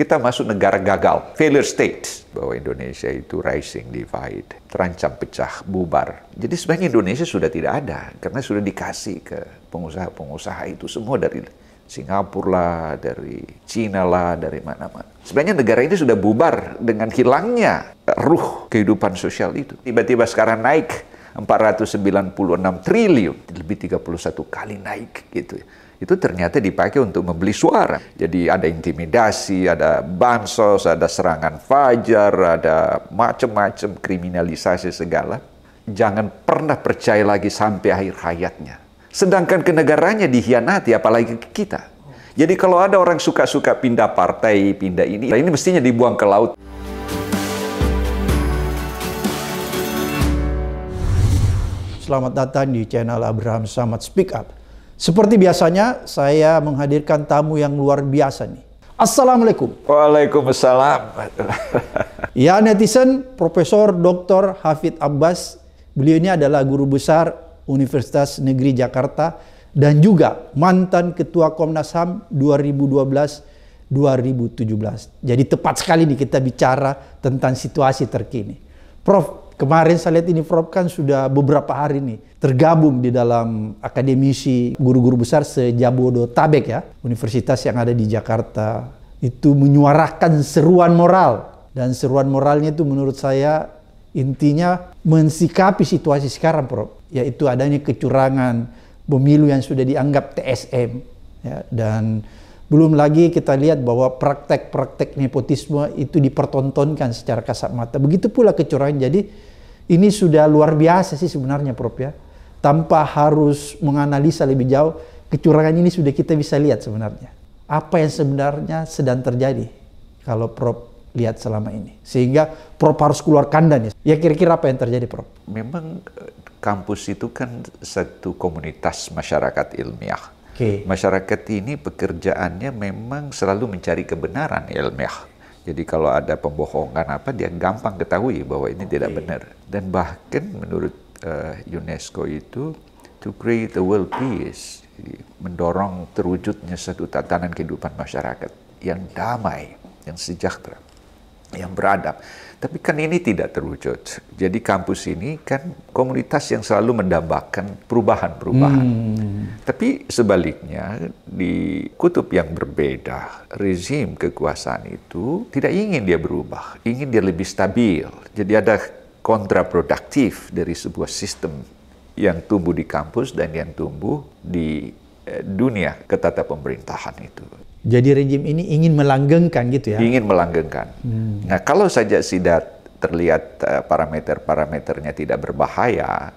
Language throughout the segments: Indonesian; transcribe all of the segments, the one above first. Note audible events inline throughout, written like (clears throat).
Kita masuk negara gagal, failure state, bahwa Indonesia itu rising divide, terancam pecah, bubar. Jadi sebenarnya Indonesia sudah tidak ada, karena sudah dikasih ke pengusaha-pengusaha itu semua dari Singapura lah, dari Cina lah, dari mana-mana. Sebenarnya negara ini sudah bubar dengan hilangnya ruh kehidupan sosial itu. Tiba-tiba sekarang naik 496 triliun, lebih 31 kali naik gitu ya itu ternyata dipakai untuk membeli suara. Jadi ada intimidasi, ada bansos, ada serangan fajar, ada macam-macam kriminalisasi segala. Jangan pernah percaya lagi sampai akhir hayatnya. Sedangkan kenegaranya dihianati apalagi kita. Jadi kalau ada orang suka-suka pindah partai, pindah ini, nah ini mestinya dibuang ke laut. Selamat datang di channel Abraham Samad Speak Up seperti biasanya, saya menghadirkan tamu yang luar biasa nih. Assalamualaikum. Waalaikumsalam. (laughs) ya netizen, Profesor Dr. Hafid Abbas, beliau ini adalah guru besar Universitas Negeri Jakarta dan juga mantan Ketua Komnas HAM 2012-2017. Jadi tepat sekali nih kita bicara tentang situasi terkini. Prof, Kemarin saya lihat ini Prof kan sudah beberapa hari nih tergabung di dalam akademisi guru-guru besar sejabodetabek ya, universitas yang ada di Jakarta. Itu menyuarakan seruan moral dan seruan moralnya itu menurut saya intinya mensikapi situasi sekarang Prof, yaitu adanya kecurangan pemilu yang sudah dianggap TSM ya, dan belum lagi kita lihat bahwa praktek-praktek nepotisme itu dipertontonkan secara kasat mata. Begitu pula kecurangan. Jadi ini sudah luar biasa sih sebenarnya Prof ya. Tanpa harus menganalisa lebih jauh, kecurangan ini sudah kita bisa lihat sebenarnya. Apa yang sebenarnya sedang terjadi kalau Prof lihat selama ini. Sehingga Prof harus keluar kandang ya. Ya kira-kira apa yang terjadi Prof? Memang eh, kampus itu kan satu komunitas masyarakat ilmiah. Okay. Masyarakat ini pekerjaannya memang selalu mencari kebenaran ilmiah. Jadi kalau ada pembohongan apa dia gampang ketahui bahwa ini okay. tidak benar. Dan bahkan menurut uh, UNESCO itu to create a world peace, mendorong terwujudnya satu tatanan kehidupan masyarakat yang damai, yang sejahtera, yang beradab. Tapi kan ini tidak terwujud. Jadi kampus ini kan komunitas yang selalu mendambakan perubahan-perubahan. Hmm. Tapi sebaliknya di kutub yang berbeda, rezim kekuasaan itu tidak ingin dia berubah, ingin dia lebih stabil. Jadi ada kontraproduktif dari sebuah sistem yang tumbuh di kampus dan yang tumbuh di eh, dunia ketata pemerintahan itu. Jadi rejim ini ingin melanggengkan gitu ya? Ingin melanggengkan. Hmm. Nah kalau saja sidat terlihat eh, parameter-parameternya tidak berbahaya,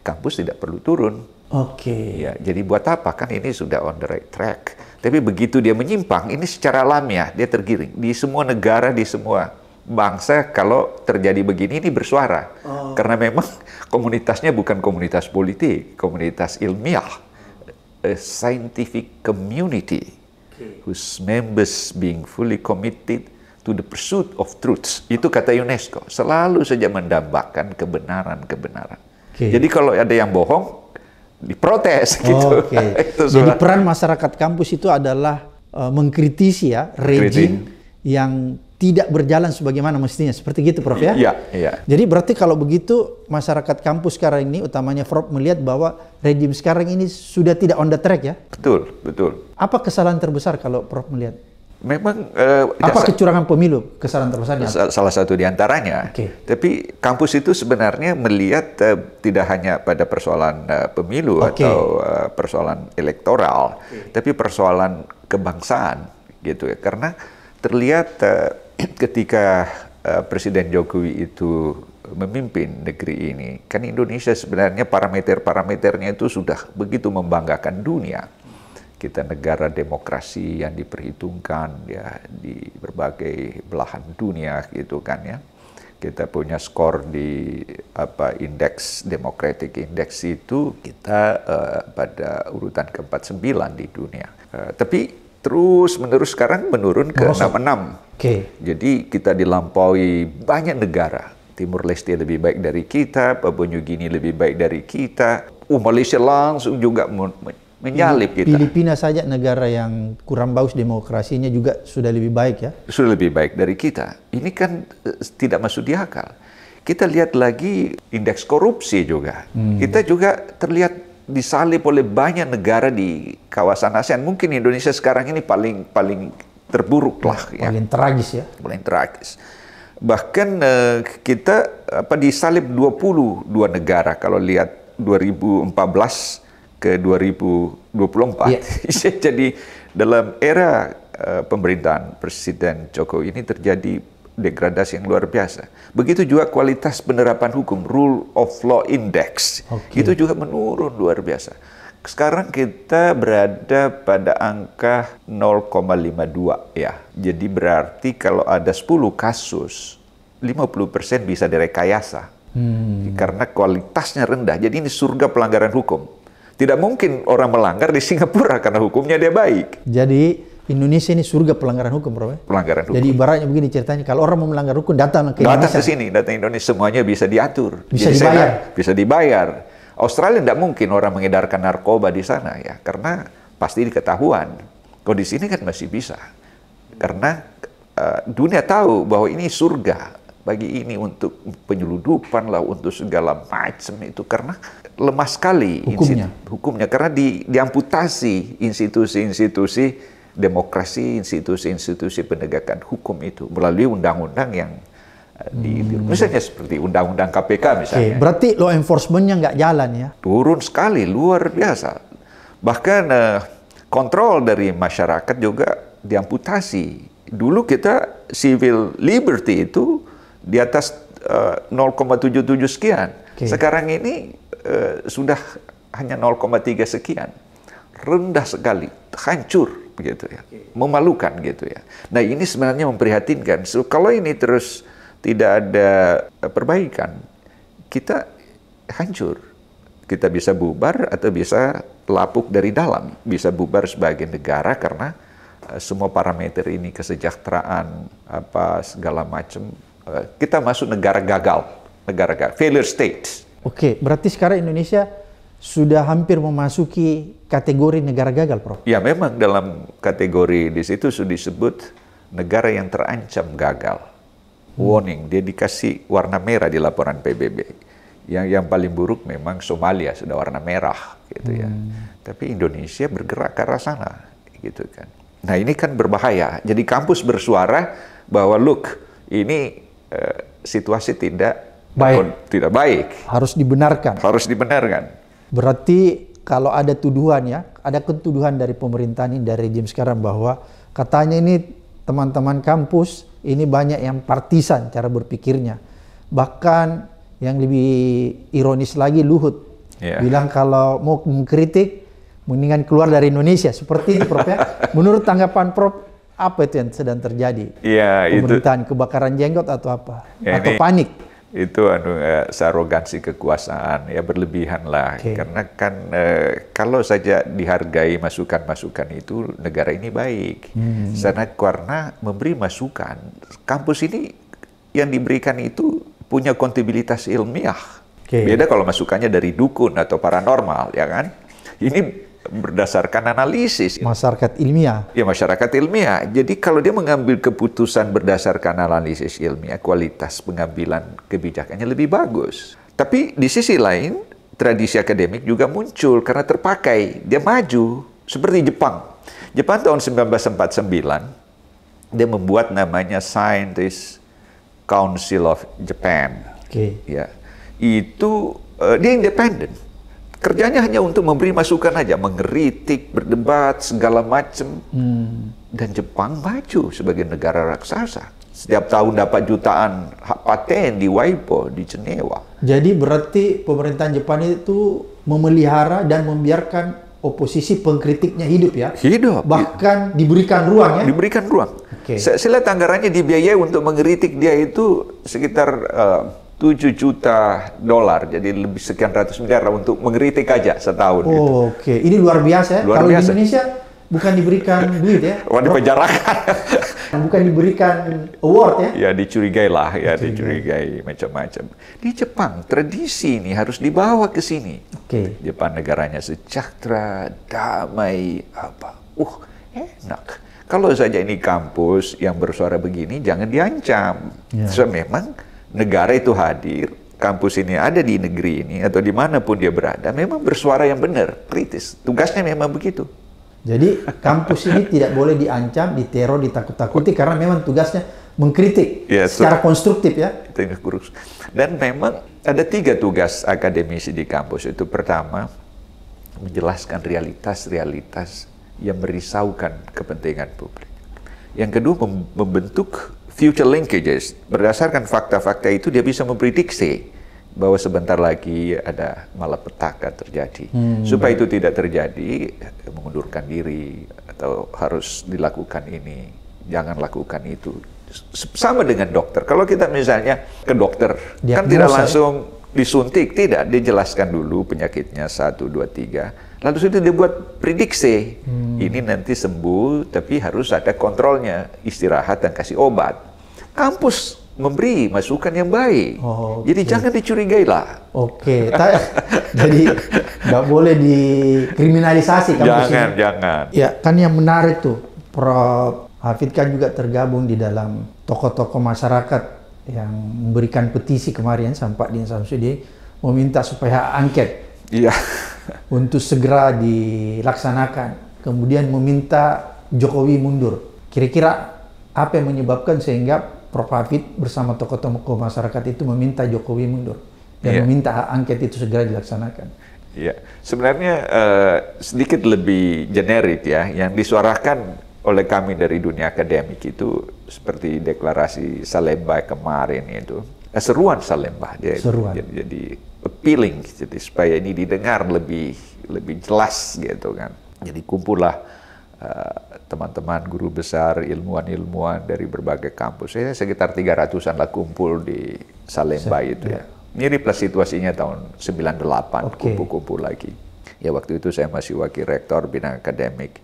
kampus tidak perlu turun. Oke. Okay. Ya, jadi buat apa kan ini sudah on the right track. Tapi begitu dia menyimpang, ini secara alamiah dia tergiring. Di semua negara, di semua bangsa kalau terjadi begini ini bersuara. Oh. Karena memang (laughs) komunitasnya bukan komunitas politik, komunitas ilmiah, a eh, scientific community whose members being fully committed to the pursuit of truth. Itu kata UNESCO. Selalu saja mendambakan kebenaran-kebenaran. Okay. Jadi kalau ada yang bohong, diprotes oh, (laughs) gitu. Okay. (laughs) itu Jadi peran masyarakat kampus itu adalah uh, mengkritisi ya, rejim yang tidak berjalan sebagaimana mestinya. Seperti gitu, Prof ya? Iya, iya. Jadi berarti kalau begitu masyarakat kampus sekarang ini utamanya Prof melihat bahwa rejim sekarang ini sudah tidak on the track ya? Betul, betul. Apa kesalahan terbesar kalau Prof melihat? Memang uh, apa kecurangan pemilu kesalahan terbesar Salah satu diantaranya. Okay. Tapi kampus itu sebenarnya melihat uh, tidak hanya pada persoalan uh, pemilu okay. atau uh, persoalan elektoral, okay. tapi persoalan kebangsaan gitu ya. Karena terlihat uh, ketika eh, Presiden Jokowi itu memimpin negeri ini, kan Indonesia sebenarnya parameter-parameternya itu sudah begitu membanggakan dunia. Kita negara demokrasi yang diperhitungkan ya di berbagai belahan dunia gitu kan ya. Kita punya skor di apa indeks demokratik indeks itu kita uh, pada urutan ke-49 di dunia. Uh, tapi terus menerus sekarang menurun ke Merosot. 66. Okay. Jadi kita dilampaui banyak negara. Timur Leste lebih baik dari kita, Papua New Guinea lebih baik dari kita. Oh, Malaysia langsung juga menyalip kita. Filipina saja negara yang kurang bagus demokrasinya juga sudah lebih baik ya. Sudah lebih baik dari kita. Ini kan uh, tidak masuk di akal. Kita lihat lagi indeks korupsi juga. Hmm. Kita juga terlihat disalib oleh banyak negara di kawasan ASEAN. Mungkin Indonesia sekarang ini paling paling terburuk lah. Ya. Paling ya. tragis ya. Paling tragis. Bahkan uh, kita apa disalib 22 negara kalau lihat 2014 ke 2024. Yeah. Iya. (laughs) Jadi dalam era uh, pemerintahan Presiden Jokowi ini terjadi degradasi yang luar biasa. Begitu juga kualitas penerapan hukum, Rule of Law Index, okay. itu juga menurun luar biasa. Sekarang kita berada pada angka 0,52 ya. Jadi berarti kalau ada 10 kasus, 50% bisa direkayasa. Hmm. Karena kualitasnya rendah. Jadi ini surga pelanggaran hukum. Tidak mungkin orang melanggar di Singapura karena hukumnya dia baik. Jadi Indonesia ini surga pelanggaran hukum, Bro. Ya. Pelanggaran hukum. Jadi ibaratnya begini ceritanya, kalau orang mau melanggar hukum datang ke Indonesia. Datang ke sini, datang Indonesia semuanya bisa diatur. Bisa Jadi dibayar. Saya, bisa dibayar. Australia tidak mungkin orang mengedarkan narkoba di sana ya, karena pasti diketahuan. Kalau di sini kan masih bisa, karena uh, dunia tahu bahwa ini surga bagi ini untuk penyeludupan lah untuk segala macam itu karena lemah sekali hukumnya, hukumnya karena di, diamputasi institusi-institusi demokrasi institusi-institusi penegakan hukum itu melalui undang-undang yang eh, di hmm. misalnya seperti undang-undang KPK misalnya. Okay. Berarti law enforcementnya nggak jalan ya? Turun sekali, luar biasa. Bahkan uh, kontrol dari masyarakat juga diamputasi. Dulu kita civil liberty itu di atas eh, uh, 0,77 sekian. Okay. Sekarang ini uh, sudah hanya 0,3 sekian. Rendah sekali, hancur gitu ya. Memalukan gitu ya. Nah, ini sebenarnya memprihatinkan. So, kalau ini terus tidak ada eh, perbaikan, kita hancur. Kita bisa bubar atau bisa lapuk dari dalam. Bisa bubar sebagai negara karena eh, semua parameter ini kesejahteraan apa segala macam eh, kita masuk negara gagal, negara gagal, failure state. Oke, berarti sekarang Indonesia sudah hampir memasuki kategori negara gagal, Prof. Ya, memang dalam kategori di situ sudah disebut negara yang terancam gagal. Hmm. Warning, dia dikasih warna merah di laporan PBB. Yang yang paling buruk memang Somalia sudah warna merah gitu ya. Hmm. Tapi Indonesia bergerak ke arah sana gitu kan. Nah, ini kan berbahaya. Jadi kampus bersuara bahwa look, ini uh, situasi tidak baik. tidak baik. Harus dibenarkan. Harus dibenarkan Berarti kalau ada tuduhan ya, ada ketuduhan dari pemerintahan ini, dari rejim sekarang bahwa katanya ini teman-teman kampus ini banyak yang partisan cara berpikirnya. Bahkan yang lebih ironis lagi Luhut yeah. bilang kalau mau mengkritik mendingan keluar dari Indonesia. Seperti ini Prof ya. Menurut tanggapan Prof apa itu yang sedang terjadi? Iya, yeah, itu. Pemerintahan kebakaran jenggot atau apa? yeah, atau ini... panik? itu anu uh, ya, sarogansi kekuasaan ya berlebihan lah okay. karena kan uh, kalau saja dihargai masukan-masukan itu negara ini baik hmm. sana karena memberi masukan kampus ini yang diberikan itu punya kontabilitas ilmiah okay. beda kalau masukannya dari dukun atau paranormal ya kan ini berdasarkan analisis. Masyarakat ilmiah. Ya, masyarakat ilmiah. Jadi kalau dia mengambil keputusan berdasarkan analisis ilmiah, kualitas pengambilan kebijakannya lebih bagus. Tapi di sisi lain, tradisi akademik juga muncul karena terpakai. Dia maju. Seperti Jepang. Jepang tahun 1949, dia membuat namanya Scientist Council of Japan. Oke. Okay. Ya. Itu, uh, dia independen Kerjanya hanya untuk memberi masukan aja, mengeritik, berdebat, segala macam. Hmm. Dan Jepang maju sebagai negara raksasa. Setiap tahun dapat jutaan hak paten di Waipo, di Jenewa. Jadi berarti pemerintahan Jepang itu memelihara dan membiarkan oposisi pengkritiknya hidup ya? Hidup. Bahkan diberikan ruang ya? Diberikan ruang. Okay. Saya lihat anggarannya dibiayai untuk mengkritik dia itu sekitar... Uh, 7 juta dolar, jadi lebih sekian ratus miliar untuk mengeritik aja setahun. Oh, gitu. Oke, okay. ini luar biasa ya. Luar Kalau biasa. di Indonesia bukan diberikan duit ya. Wah, dipenjarakan. (laughs) bukan diberikan award ya. Ya, dicurigai lah. Ya, dicurigai, dicurigai macam-macam. Di Jepang, tradisi ini harus dibawa ke sini. Oke. Okay. Jepang negaranya sejahtera, damai, apa. Uh, enak. Kalau saja ini kampus yang bersuara begini, jangan diancam. Yeah. So, memang negara itu hadir, kampus ini ada di negeri ini atau dimanapun dia berada, memang bersuara yang benar, kritis. Tugasnya memang begitu. Jadi kampus ini tidak boleh diancam, diteror, ditakut-takuti karena memang tugasnya mengkritik ya, secara so, konstruktif ya. Dan memang ada tiga tugas akademisi di kampus itu. Pertama, menjelaskan realitas-realitas yang merisaukan kepentingan publik. Yang kedua, membentuk future linkages. Berdasarkan fakta-fakta itu dia bisa memprediksi bahwa sebentar lagi ada malapetaka terjadi. Hmm, Supaya itu tidak terjadi, mengundurkan diri atau harus dilakukan ini, jangan lakukan itu. Sama dengan dokter. Kalau kita misalnya ke dokter, kan tidak ya? langsung disuntik, tidak dijelaskan dulu penyakitnya satu, dua, tiga Lalu nah, dia buat prediksi, hmm. ini nanti sembuh, tapi harus ada kontrolnya, istirahat dan kasih obat. Kampus memberi masukan yang baik. Oh, okay. Jadi jangan dicurigai lah Oke, okay. (laughs) jadi nggak boleh dikriminalisasi. Jangan, ini. jangan. Ya kan yang menarik tuh, Prof. Hafid kan juga tergabung di dalam tokoh-tokoh masyarakat yang memberikan petisi kemarin sampai di Samsudi meminta supaya angket. Iya untuk segera dilaksanakan. Kemudian meminta Jokowi mundur. Kira-kira apa yang menyebabkan sehingga Prof. Hafid bersama tokoh-tokoh masyarakat itu meminta Jokowi mundur dan yeah. meminta hak angket itu segera dilaksanakan. Ya, sebenarnya uh, sedikit lebih generik ya, yang disuarakan oleh kami dari dunia akademik itu seperti deklarasi Salemba kemarin itu, eh, seruan Salemba. jadi, jadi appealing, jadi supaya ini didengar lebih lebih jelas gitu kan. Jadi kumpullah eh, teman-teman uh, guru besar, ilmuwan-ilmuwan dari berbagai kampus. ya, sekitar 300-an lah kumpul di Salemba itu ya. ya. mirip lah situasinya tahun 98, kumpul-kumpul okay. lagi. Ya waktu itu saya masih wakil rektor bidang akademik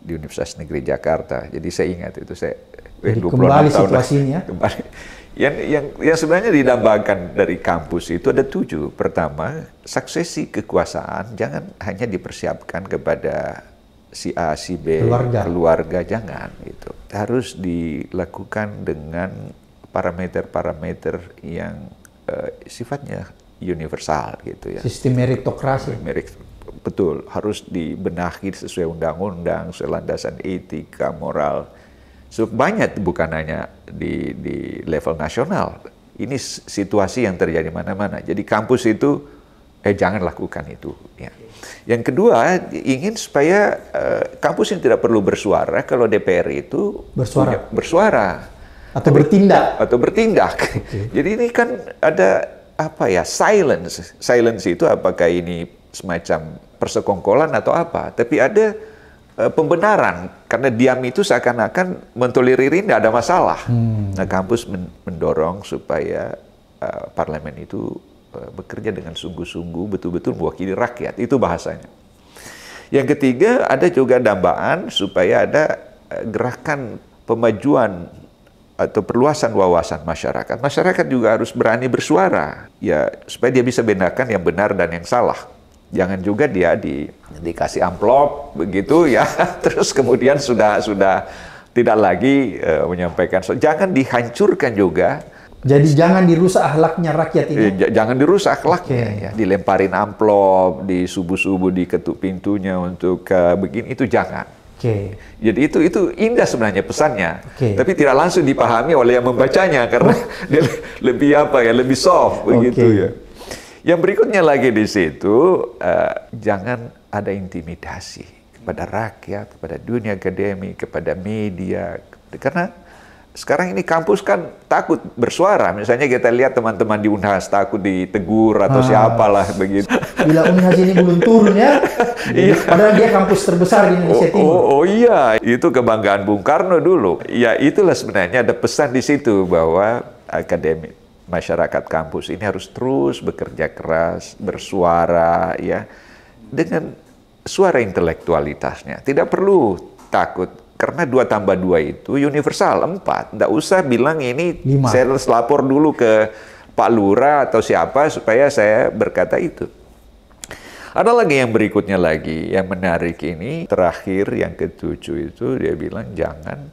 di Universitas Negeri Jakarta. Jadi saya ingat itu saya eh, Jadi kembali situasinya. (laughs) Yang yang yang sebenarnya didambakan dari kampus itu ada tujuh. Pertama, suksesi kekuasaan jangan hanya dipersiapkan kepada si A, si B, keluarga, keluarga jangan itu harus dilakukan dengan parameter-parameter yang uh, sifatnya universal gitu ya. Sistem meritokrasi. Merit, betul, harus dibenahi sesuai undang-undang, sesuai landasan etika, moral So, banyak bukan hanya di, di level nasional. Ini situasi yang terjadi mana-mana. Jadi kampus itu, eh jangan lakukan itu. Ya. Yang kedua, ingin supaya uh, kampus ini tidak perlu bersuara kalau DPR itu bersuara. Punya, bersuara atau bertindak atau bertindak. Okay. Jadi ini kan ada apa ya silence. Silence itu apakah ini semacam persekongkolan atau apa? Tapi ada Eh, pembenaran karena diam itu seakan-akan mentolerir ini ada masalah. Hmm. Nah, kampus mendorong supaya uh, parlemen itu uh, bekerja dengan sungguh-sungguh, betul-betul mewakili rakyat. Itu bahasanya. Yang ketiga ada juga dambaan supaya ada gerakan pemajuan atau perluasan wawasan masyarakat. Masyarakat juga harus berani bersuara ya supaya dia bisa bedakan yang benar dan yang salah jangan juga dia di, dikasih amplop begitu ya (laughs) terus kemudian sudah sudah tidak lagi uh, menyampaikan so, jangan dihancurkan juga jadi jangan dirusak akhlaknya rakyat ini. Eh, J jangan dirusak akhlaknya okay. ya. Dilemparin amplop, di subuh di ketuk pintunya untuk uh, begini itu jangan. Oke. Okay. Jadi itu itu indah sebenarnya pesannya. Okay. Tapi tidak langsung dipahami oleh yang membacanya karena (laughs) dia lebih apa ya, lebih soft begitu okay. ya. Yang berikutnya lagi di situ, uh, jangan ada intimidasi kepada rakyat, kepada dunia akademik, kepada media. Karena sekarang ini kampus kan takut bersuara. Misalnya kita lihat teman-teman di Unhas takut ditegur atau ah. siapalah begitu. (laughs) Bila Unhas ini belum turun ya. (laughs) iya. Padahal dia kampus terbesar di Indonesia oh, Timur. Oh, oh iya, itu kebanggaan Bung Karno dulu. Ya itulah sebenarnya ada pesan di situ bahwa akademik masyarakat kampus ini harus terus bekerja keras, bersuara ya dengan suara intelektualitasnya. Tidak perlu takut karena dua tambah dua itu universal empat. Tidak usah bilang ini Lima. saya harus lapor dulu ke Pak Lura atau siapa supaya saya berkata itu. Ada lagi yang berikutnya lagi yang menarik ini terakhir yang ketujuh itu dia bilang jangan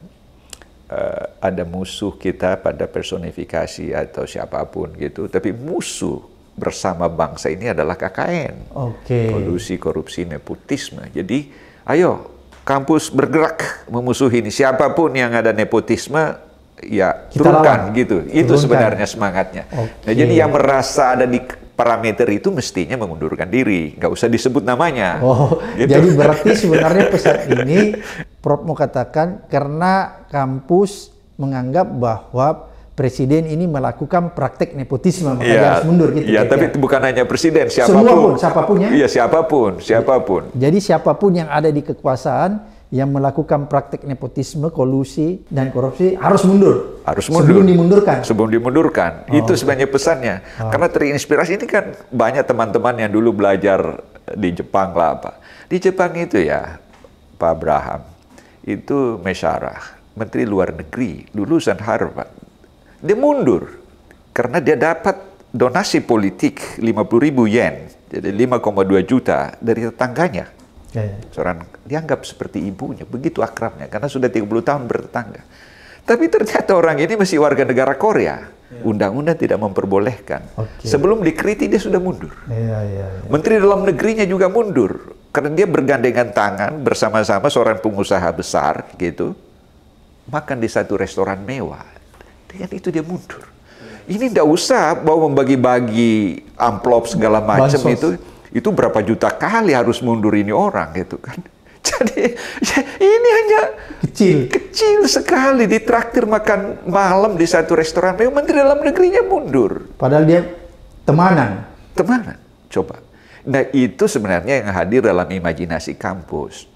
uh, ada musuh kita pada personifikasi atau siapapun gitu, tapi musuh bersama bangsa ini adalah KKN. Okay. korupsi, nepotisme. Jadi, ayo kampus bergerak memusuhi ini. Siapapun yang ada nepotisme, ya Kita turunkan lawan. gitu. Itu sebenarnya semangatnya. Okay. Nah, jadi yang merasa ada di parameter itu mestinya mengundurkan diri, nggak usah disebut namanya. Oh, gitu. jadi berarti (laughs) sebenarnya pesan ini Prof mau katakan karena kampus menganggap bahwa presiden ini melakukan praktek nepotisme makanya ya, harus mundur gitu. Iya, tapi ya. bukan hanya presiden, siapapun. Semua pun, siapapun ya. Iya, siapapun, siapapun. Jadi siapapun yang ada di kekuasaan yang melakukan praktik nepotisme, kolusi, dan korupsi harus mundur. Harus mundur. Sebelum dimundurkan. Sebelum dimundurkan. Oh, itu okay. sebenarnya pesannya. Oh. Karena terinspirasi ini kan banyak teman-teman yang dulu belajar di Jepang lah apa. Di Jepang itu ya, Pak Abraham, itu Mesyarah, Menteri Luar Negeri, lulusan Harvard. Dia mundur karena dia dapat donasi politik 50 ribu yen, jadi 5,2 juta dari tetangganya Ya, ya. Seorang dianggap seperti ibunya, begitu akrabnya karena sudah 30 tahun bertetangga. Tapi ternyata orang ini masih warga negara Korea. Ya. Undang-undang ya. tidak memperbolehkan. Okay. Sebelum dikritik dia sudah mundur. Ya, ya, ya. Menteri dalam negerinya juga mundur karena dia bergandengan tangan bersama-sama seorang pengusaha besar gitu makan di satu restoran mewah. Dengan itu dia mundur. Ini tidak usah mau membagi-bagi amplop segala macam itu itu berapa juta kali harus mundur ini orang gitu kan. (laughs) Jadi ya ini hanya kecil kecil sekali ditraktir makan malam di satu restoran. Memang Menteri Dalam Negerinya mundur. Padahal dia temanan. Temanan. Coba. Nah itu sebenarnya yang hadir dalam imajinasi kampus.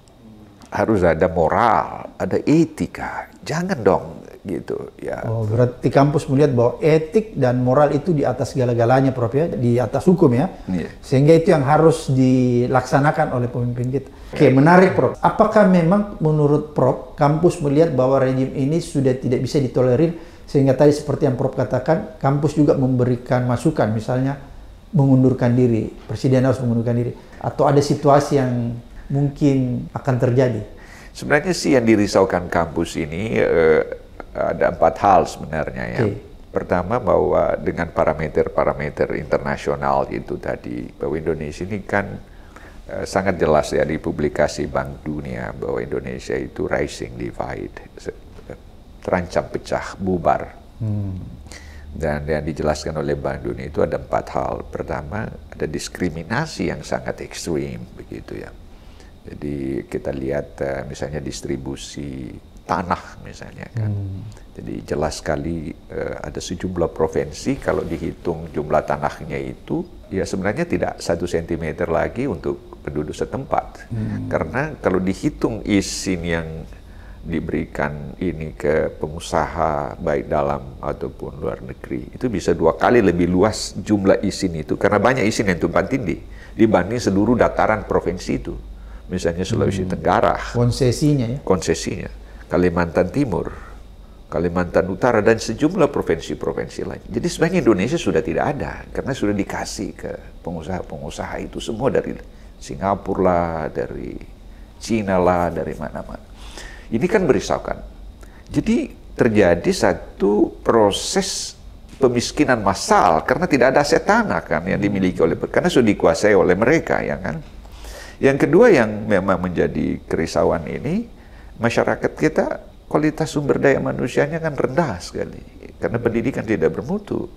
Harus ada moral, ada etika. Jangan dong gitu ya. Oh, berarti kampus melihat bahwa etik dan moral itu di atas segala-galanya Prof ya, di atas hukum ya. Yeah. Sehingga itu yang harus dilaksanakan oleh pemimpin kita. Oke, okay, menarik Prof. Apakah memang menurut Prof kampus melihat bahwa rejim ini sudah tidak bisa ditolerir sehingga tadi seperti yang Prof katakan, kampus juga memberikan masukan misalnya mengundurkan diri, presiden harus mengundurkan diri atau ada situasi yang mungkin akan terjadi. Sebenarnya sih yang dirisaukan kampus ini eh, ada empat hal sebenarnya ya. Okay. Pertama bahwa dengan parameter-parameter internasional itu tadi bahwa Indonesia ini kan eh, sangat jelas ya di publikasi Bank Dunia bahwa Indonesia itu rising divide eh, terancam pecah bubar. Hmm. Dan yang dijelaskan oleh Bank Dunia itu ada empat hal. Pertama, ada diskriminasi yang sangat ekstrim, begitu ya. Jadi kita lihat eh, misalnya distribusi tanah misalnya kan. Hmm. Jadi jelas sekali uh, ada sejumlah provinsi kalau dihitung jumlah tanahnya itu ya sebenarnya tidak satu sentimeter lagi untuk penduduk setempat. Hmm. Karena kalau dihitung izin yang diberikan ini ke pengusaha baik dalam ataupun luar negeri itu bisa dua kali lebih luas jumlah izin itu karena banyak izin yang tumpang tindih dibanding seluruh dataran provinsi itu misalnya Sulawesi hmm. Tenggara konsesinya ya konsesinya Kalimantan Timur, Kalimantan Utara, dan sejumlah provinsi-provinsi lain. Jadi sebenarnya Indonesia sudah tidak ada, karena sudah dikasih ke pengusaha-pengusaha itu semua dari Singapura lah, dari Cina lah, dari mana-mana. Ini kan berisaukan. Jadi terjadi satu proses pemiskinan massal karena tidak ada aset tanah kan yang dimiliki oleh karena sudah dikuasai oleh mereka ya kan. Yang kedua yang memang menjadi kerisauan ini masyarakat kita kualitas sumber daya manusianya kan rendah sekali karena pendidikan tidak bermutu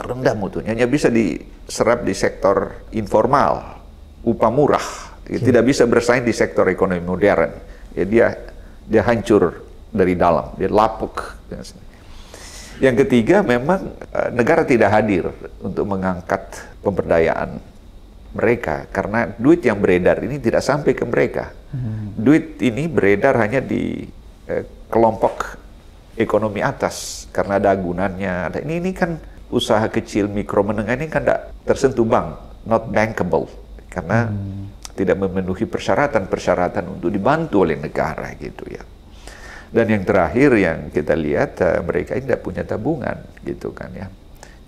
rendah mutunya hanya bisa diserap di sektor informal upah murah ya, tidak bisa bersaing di sektor ekonomi modern ya dia dia hancur dari dalam dia lapuk yang ketiga memang eh, negara tidak hadir untuk mengangkat pemberdayaan mereka karena duit yang beredar ini tidak sampai ke mereka. Hmm. Duit ini beredar hanya di eh, kelompok ekonomi atas karena ada agunannya. ini ini kan usaha kecil mikro menengah ini kan tidak tersentuh bank, not bankable karena hmm. tidak memenuhi persyaratan-persyaratan untuk dibantu oleh negara gitu ya. Dan yang terakhir yang kita lihat eh, mereka ini tidak punya tabungan gitu kan ya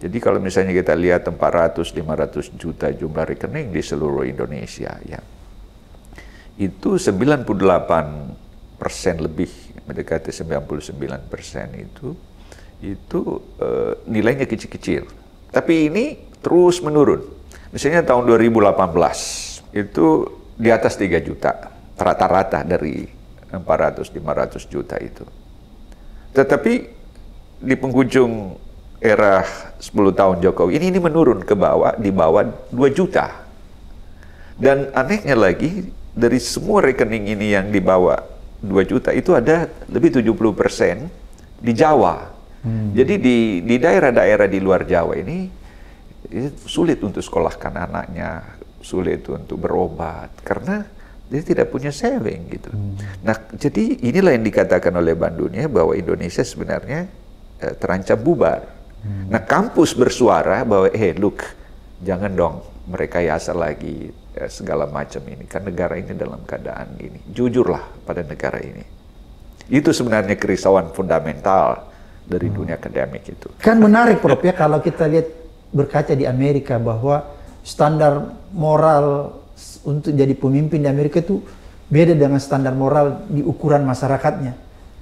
jadi kalau misalnya kita lihat 400-500 juta jumlah rekening di seluruh Indonesia, ya itu 98 persen lebih mendekati 99 persen itu itu e, nilainya kecil-kecil. Tapi ini terus menurun. Misalnya tahun 2018 itu di atas 3 juta rata-rata dari 400-500 juta itu. Tetapi di penghujung era 10 tahun Jokowi ini ini menurun ke bawah di bawah 2 juta. Dan anehnya lagi dari semua rekening ini yang di bawah 2 juta itu ada lebih 70 persen di Jawa. Hmm. Jadi di di daerah-daerah di luar Jawa ini, ini sulit untuk sekolahkan anaknya, sulit untuk berobat karena dia tidak punya saving gitu. Hmm. Nah, jadi inilah yang dikatakan oleh Bandunya bahwa Indonesia sebenarnya eh, terancam bubar Hmm. Nah, kampus bersuara bahwa, eh, hey, look, jangan dong mereka yasa lagi eh, segala macam ini. Kan negara ini dalam keadaan ini. Jujurlah pada negara ini. Itu sebenarnya kerisauan fundamental dari hmm. dunia akademik itu. Kan menarik, Prof, ya kalau kita lihat berkaca di Amerika bahwa standar moral untuk jadi pemimpin di Amerika itu beda dengan standar moral di ukuran masyarakatnya.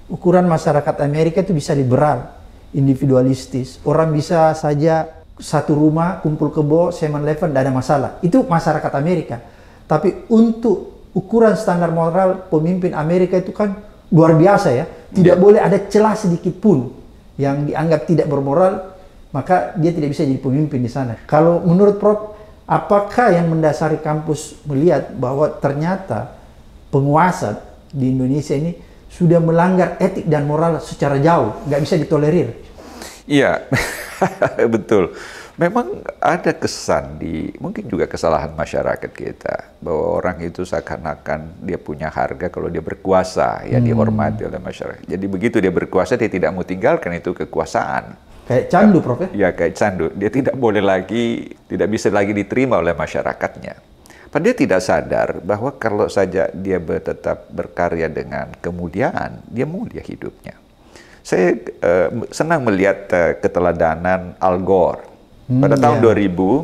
Ukuran masyarakat Amerika itu bisa liberal, individualistis. Orang bisa saja satu rumah kumpul kebo, semen leven, tidak ada masalah. Itu masyarakat Amerika. Tapi untuk ukuran standar moral pemimpin Amerika itu kan luar biasa ya. Tidak ya. boleh ada celah sedikit pun yang dianggap tidak bermoral, maka dia tidak bisa jadi pemimpin di sana. Kalau menurut Prof, apakah yang mendasari kampus melihat bahwa ternyata penguasa di Indonesia ini sudah melanggar etik dan moral secara jauh, nggak bisa ditolerir. Iya, (laughs) betul. Memang ada kesan di, mungkin juga kesalahan masyarakat kita, bahwa orang itu seakan-akan dia punya harga kalau dia berkuasa, ya hmm. dihormati oleh masyarakat. Jadi begitu dia berkuasa, dia tidak mau tinggalkan itu kekuasaan. Kayak candu, Prof Ya, ya kayak candu. Dia tidak boleh lagi, tidak bisa lagi diterima oleh masyarakatnya. Padahal dia tidak sadar bahwa kalau saja dia tetap berkarya dengan kemuliaan, dia mulia hidupnya. Saya uh, senang melihat uh, keteladanan Al Gore. Hmm, Pada tahun yeah.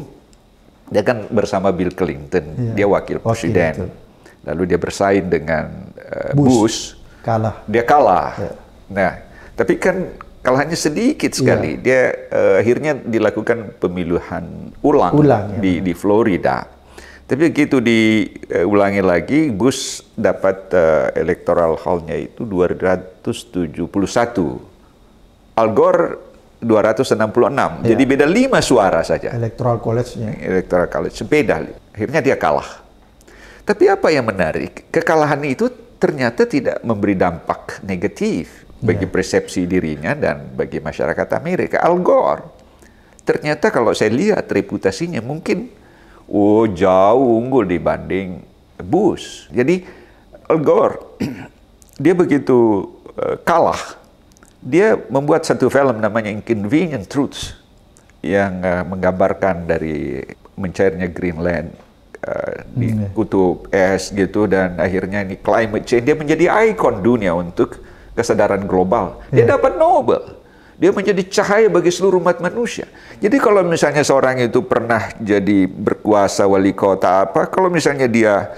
2000, dia kan bersama Bill Clinton, yeah. dia wakil, okay, presiden. Itu. Lalu dia bersaing dengan uh, Bush. Bush. Kalah. Dia kalah. Yeah. Nah, tapi kan kalahnya sedikit iya. sekali. Yeah. Dia uh, akhirnya dilakukan pemilihan ulang, ulang di, ya. di Florida tapi begitu diulangi lagi, Bush dapat uh, electoral haulnya itu 271. Al Gore 266. Ya. Jadi beda 5 suara saja. Electoral college-nya. Electoral college beda. Akhirnya dia kalah. Tapi apa yang menarik? Kekalahan itu ternyata tidak memberi dampak negatif bagi ya. persepsi dirinya dan bagi masyarakat Amerika. Al Gore ternyata kalau saya lihat reputasinya mungkin oh jauh unggul dibanding bus. Jadi Al Gore (clears throat) dia begitu uh, kalah, dia membuat satu film namanya Inconvenient Truths yang uh, menggambarkan dari mencairnya Greenland uh, di hmm. kutub es gitu dan akhirnya ini climate change dia menjadi ikon dunia untuk kesadaran global. Dia yeah. dapat Nobel. Dia menjadi cahaya bagi seluruh umat manusia. Jadi kalau misalnya seorang itu pernah jadi berkuasa wali kota apa, kalau misalnya dia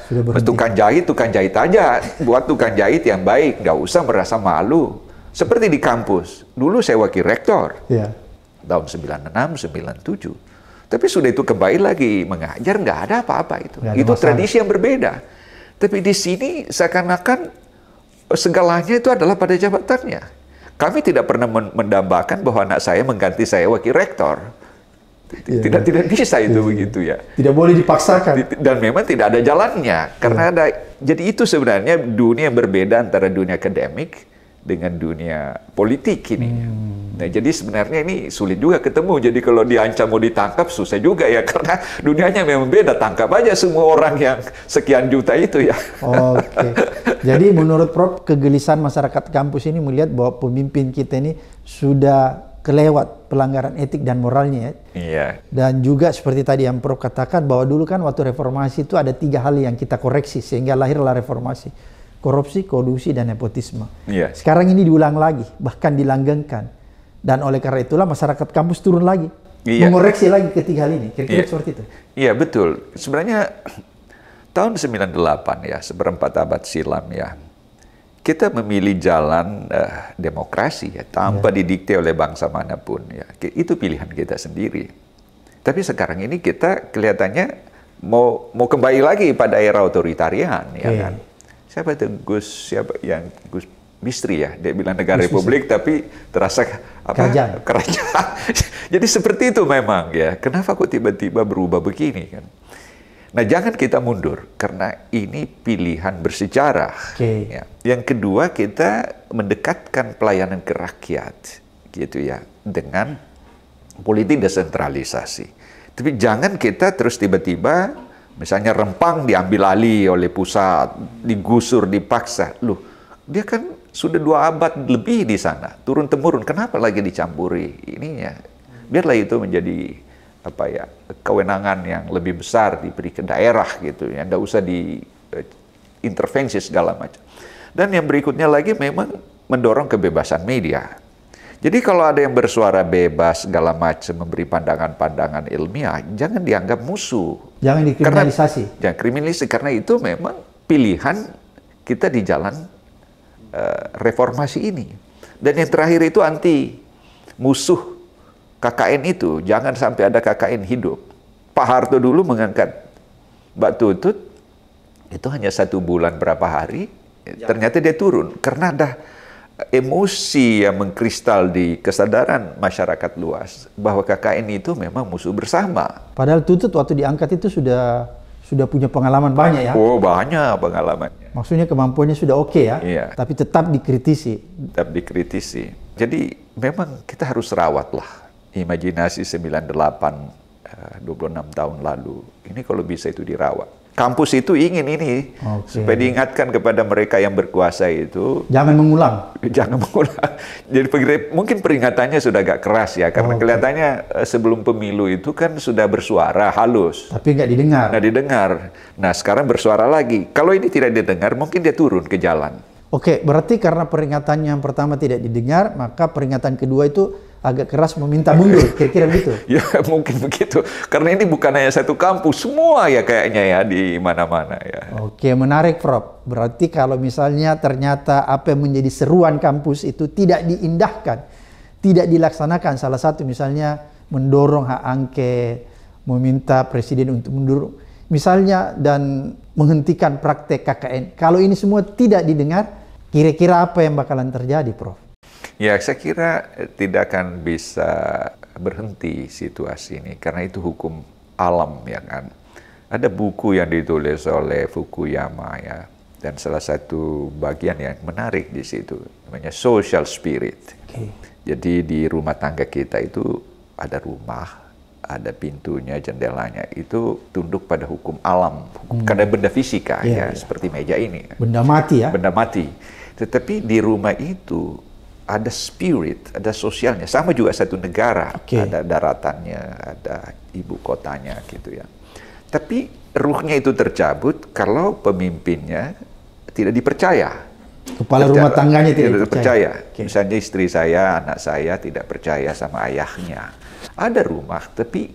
tukang jahit, tukang jahit aja. Buat tukang jahit yang baik, nggak usah merasa malu. Seperti di kampus. Dulu saya wakil rektor. Ya. Tahun 96, 97. Tapi sudah itu kembali lagi mengajar nggak ada apa-apa itu. Ada itu masalah. tradisi yang berbeda. Tapi di sini seakan-akan eh, segalanya itu adalah pada jabatannya. Kami tidak pernah mendambakan bahwa anak saya mengganti saya wakil rektor. Tidak ya. tidak bisa itu ya. begitu ya. Tidak boleh dipaksakan. Dan memang tidak ada jalannya karena ya. ada jadi itu sebenarnya dunia yang berbeda antara dunia akademik dengan dunia politik ini. Hmm. Nah, jadi sebenarnya ini sulit juga ketemu. Jadi kalau diancam mau ditangkap susah juga ya (laughs) karena dunianya memang beda. Tangkap aja semua orang yang sekian juta itu ya. Oke. Okay. (laughs) Jadi menurut Prof kegelisahan masyarakat kampus ini melihat bahwa pemimpin kita ini sudah kelewat pelanggaran etik dan moralnya ya. Iya. Dan juga seperti tadi yang Prof katakan bahwa dulu kan waktu reformasi itu ada tiga hal yang kita koreksi sehingga lahirlah reformasi korupsi, kolusi, dan nepotisme. Yeah. Sekarang ini diulang lagi, bahkan dilanggengkan. Dan oleh karena itulah masyarakat kampus turun lagi, yeah. mengoreksi lagi ketiga hal ini. Kira-kira yeah. seperti itu. Iya yeah, betul. Sebenarnya tahun 98 ya, seperempat abad silam ya, kita memilih jalan uh, demokrasi ya, tanpa yeah. didikte oleh bangsa manapun ya. Itu pilihan kita sendiri. Tapi sekarang ini kita kelihatannya mau mau kembali lagi pada era otoritarian ya yeah. kan siapa itu Gus siapa yang Gus misteri ya dia bilang negara Gus Republik misteri. tapi terasa apa kerajaan, kerajaan. (laughs) jadi seperti itu memang ya kenapa kok tiba-tiba berubah begini kan nah jangan kita mundur karena ini pilihan bersejarah okay. ya. yang kedua kita mendekatkan pelayanan ke rakyat gitu ya dengan politik desentralisasi tapi jangan kita terus tiba-tiba Misalnya Rempang diambil alih oleh pusat, digusur, dipaksa. Loh, dia kan sudah dua abad lebih di sana, turun-temurun. Kenapa lagi dicampuri ini ya? Biarlah itu menjadi apa ya kewenangan yang lebih besar diberi ke daerah gitu ya nggak usah di eh, intervensi segala macam dan yang berikutnya lagi memang mendorong kebebasan media jadi kalau ada yang bersuara bebas segala macam memberi pandangan-pandangan ilmiah, jangan dianggap musuh. Jangan dikriminalisasi. Karena, jangan kriminalisasi karena itu memang pilihan kita di jalan uh, reformasi ini. Dan yang terakhir itu anti musuh KKN itu, jangan sampai ada KKN hidup. Pak Harto dulu mengangkat Mbak Tutut itu hanya satu bulan berapa hari, ya. ternyata dia turun karena ada emosi yang mengkristal di kesadaran masyarakat luas bahwa KKN itu memang musuh bersama. Padahal Tutut waktu diangkat itu sudah sudah punya pengalaman banyak ya. Oh, banyak pengalamannya. Maksudnya kemampuannya sudah oke okay ya. Iya. Tapi tetap dikritisi. Tetap dikritisi. Jadi memang kita harus rawatlah imajinasi 98 26 eh, tahun lalu. Ini kalau bisa itu dirawat kampus itu ingin ini okay. supaya diingatkan kepada mereka yang berkuasa itu jangan mengulang (laughs) jangan mengulang jadi mungkin peringatannya sudah agak keras ya karena okay. kelihatannya eh, sebelum pemilu itu kan sudah bersuara halus tapi nggak didengar nggak didengar nah sekarang bersuara lagi kalau ini tidak didengar mungkin dia turun ke jalan oke okay, berarti karena peringatannya yang pertama tidak didengar maka peringatan kedua itu agak keras meminta mundur, (laughs) kira-kira begitu. ya mungkin begitu, karena ini bukan hanya satu kampus, semua ya kayaknya ya di mana-mana ya. Oke, menarik Prof. Berarti kalau misalnya ternyata apa yang menjadi seruan kampus itu tidak diindahkan, tidak dilaksanakan, salah satu misalnya mendorong hak angket, meminta presiden untuk mundur, misalnya dan menghentikan praktek KKN. Kalau ini semua tidak didengar, kira-kira apa yang bakalan terjadi Prof? Ya, saya kira eh, tidak akan bisa berhenti situasi ini karena itu hukum alam ya kan. Ada buku yang ditulis oleh Fukuyama ya dan salah satu bagian yang menarik di situ namanya social spirit. Okay. Jadi di rumah tangga kita itu ada rumah, ada pintunya, jendelanya itu tunduk pada hukum alam, hukum hmm. karena benda fisika yeah, ya yeah. seperti meja ini. Benda mati ya. Benda mati. Tetapi di rumah itu ada spirit, ada sosialnya. Sama juga satu negara, okay. ada daratannya, ada ibu kotanya gitu ya. Tapi ruhnya itu tercabut kalau pemimpinnya tidak dipercaya. Kepala rumah tangganya tidak, tidak dipercaya. Percaya. Okay. Misalnya istri saya, anak saya tidak percaya sama ayahnya. Ada rumah, tapi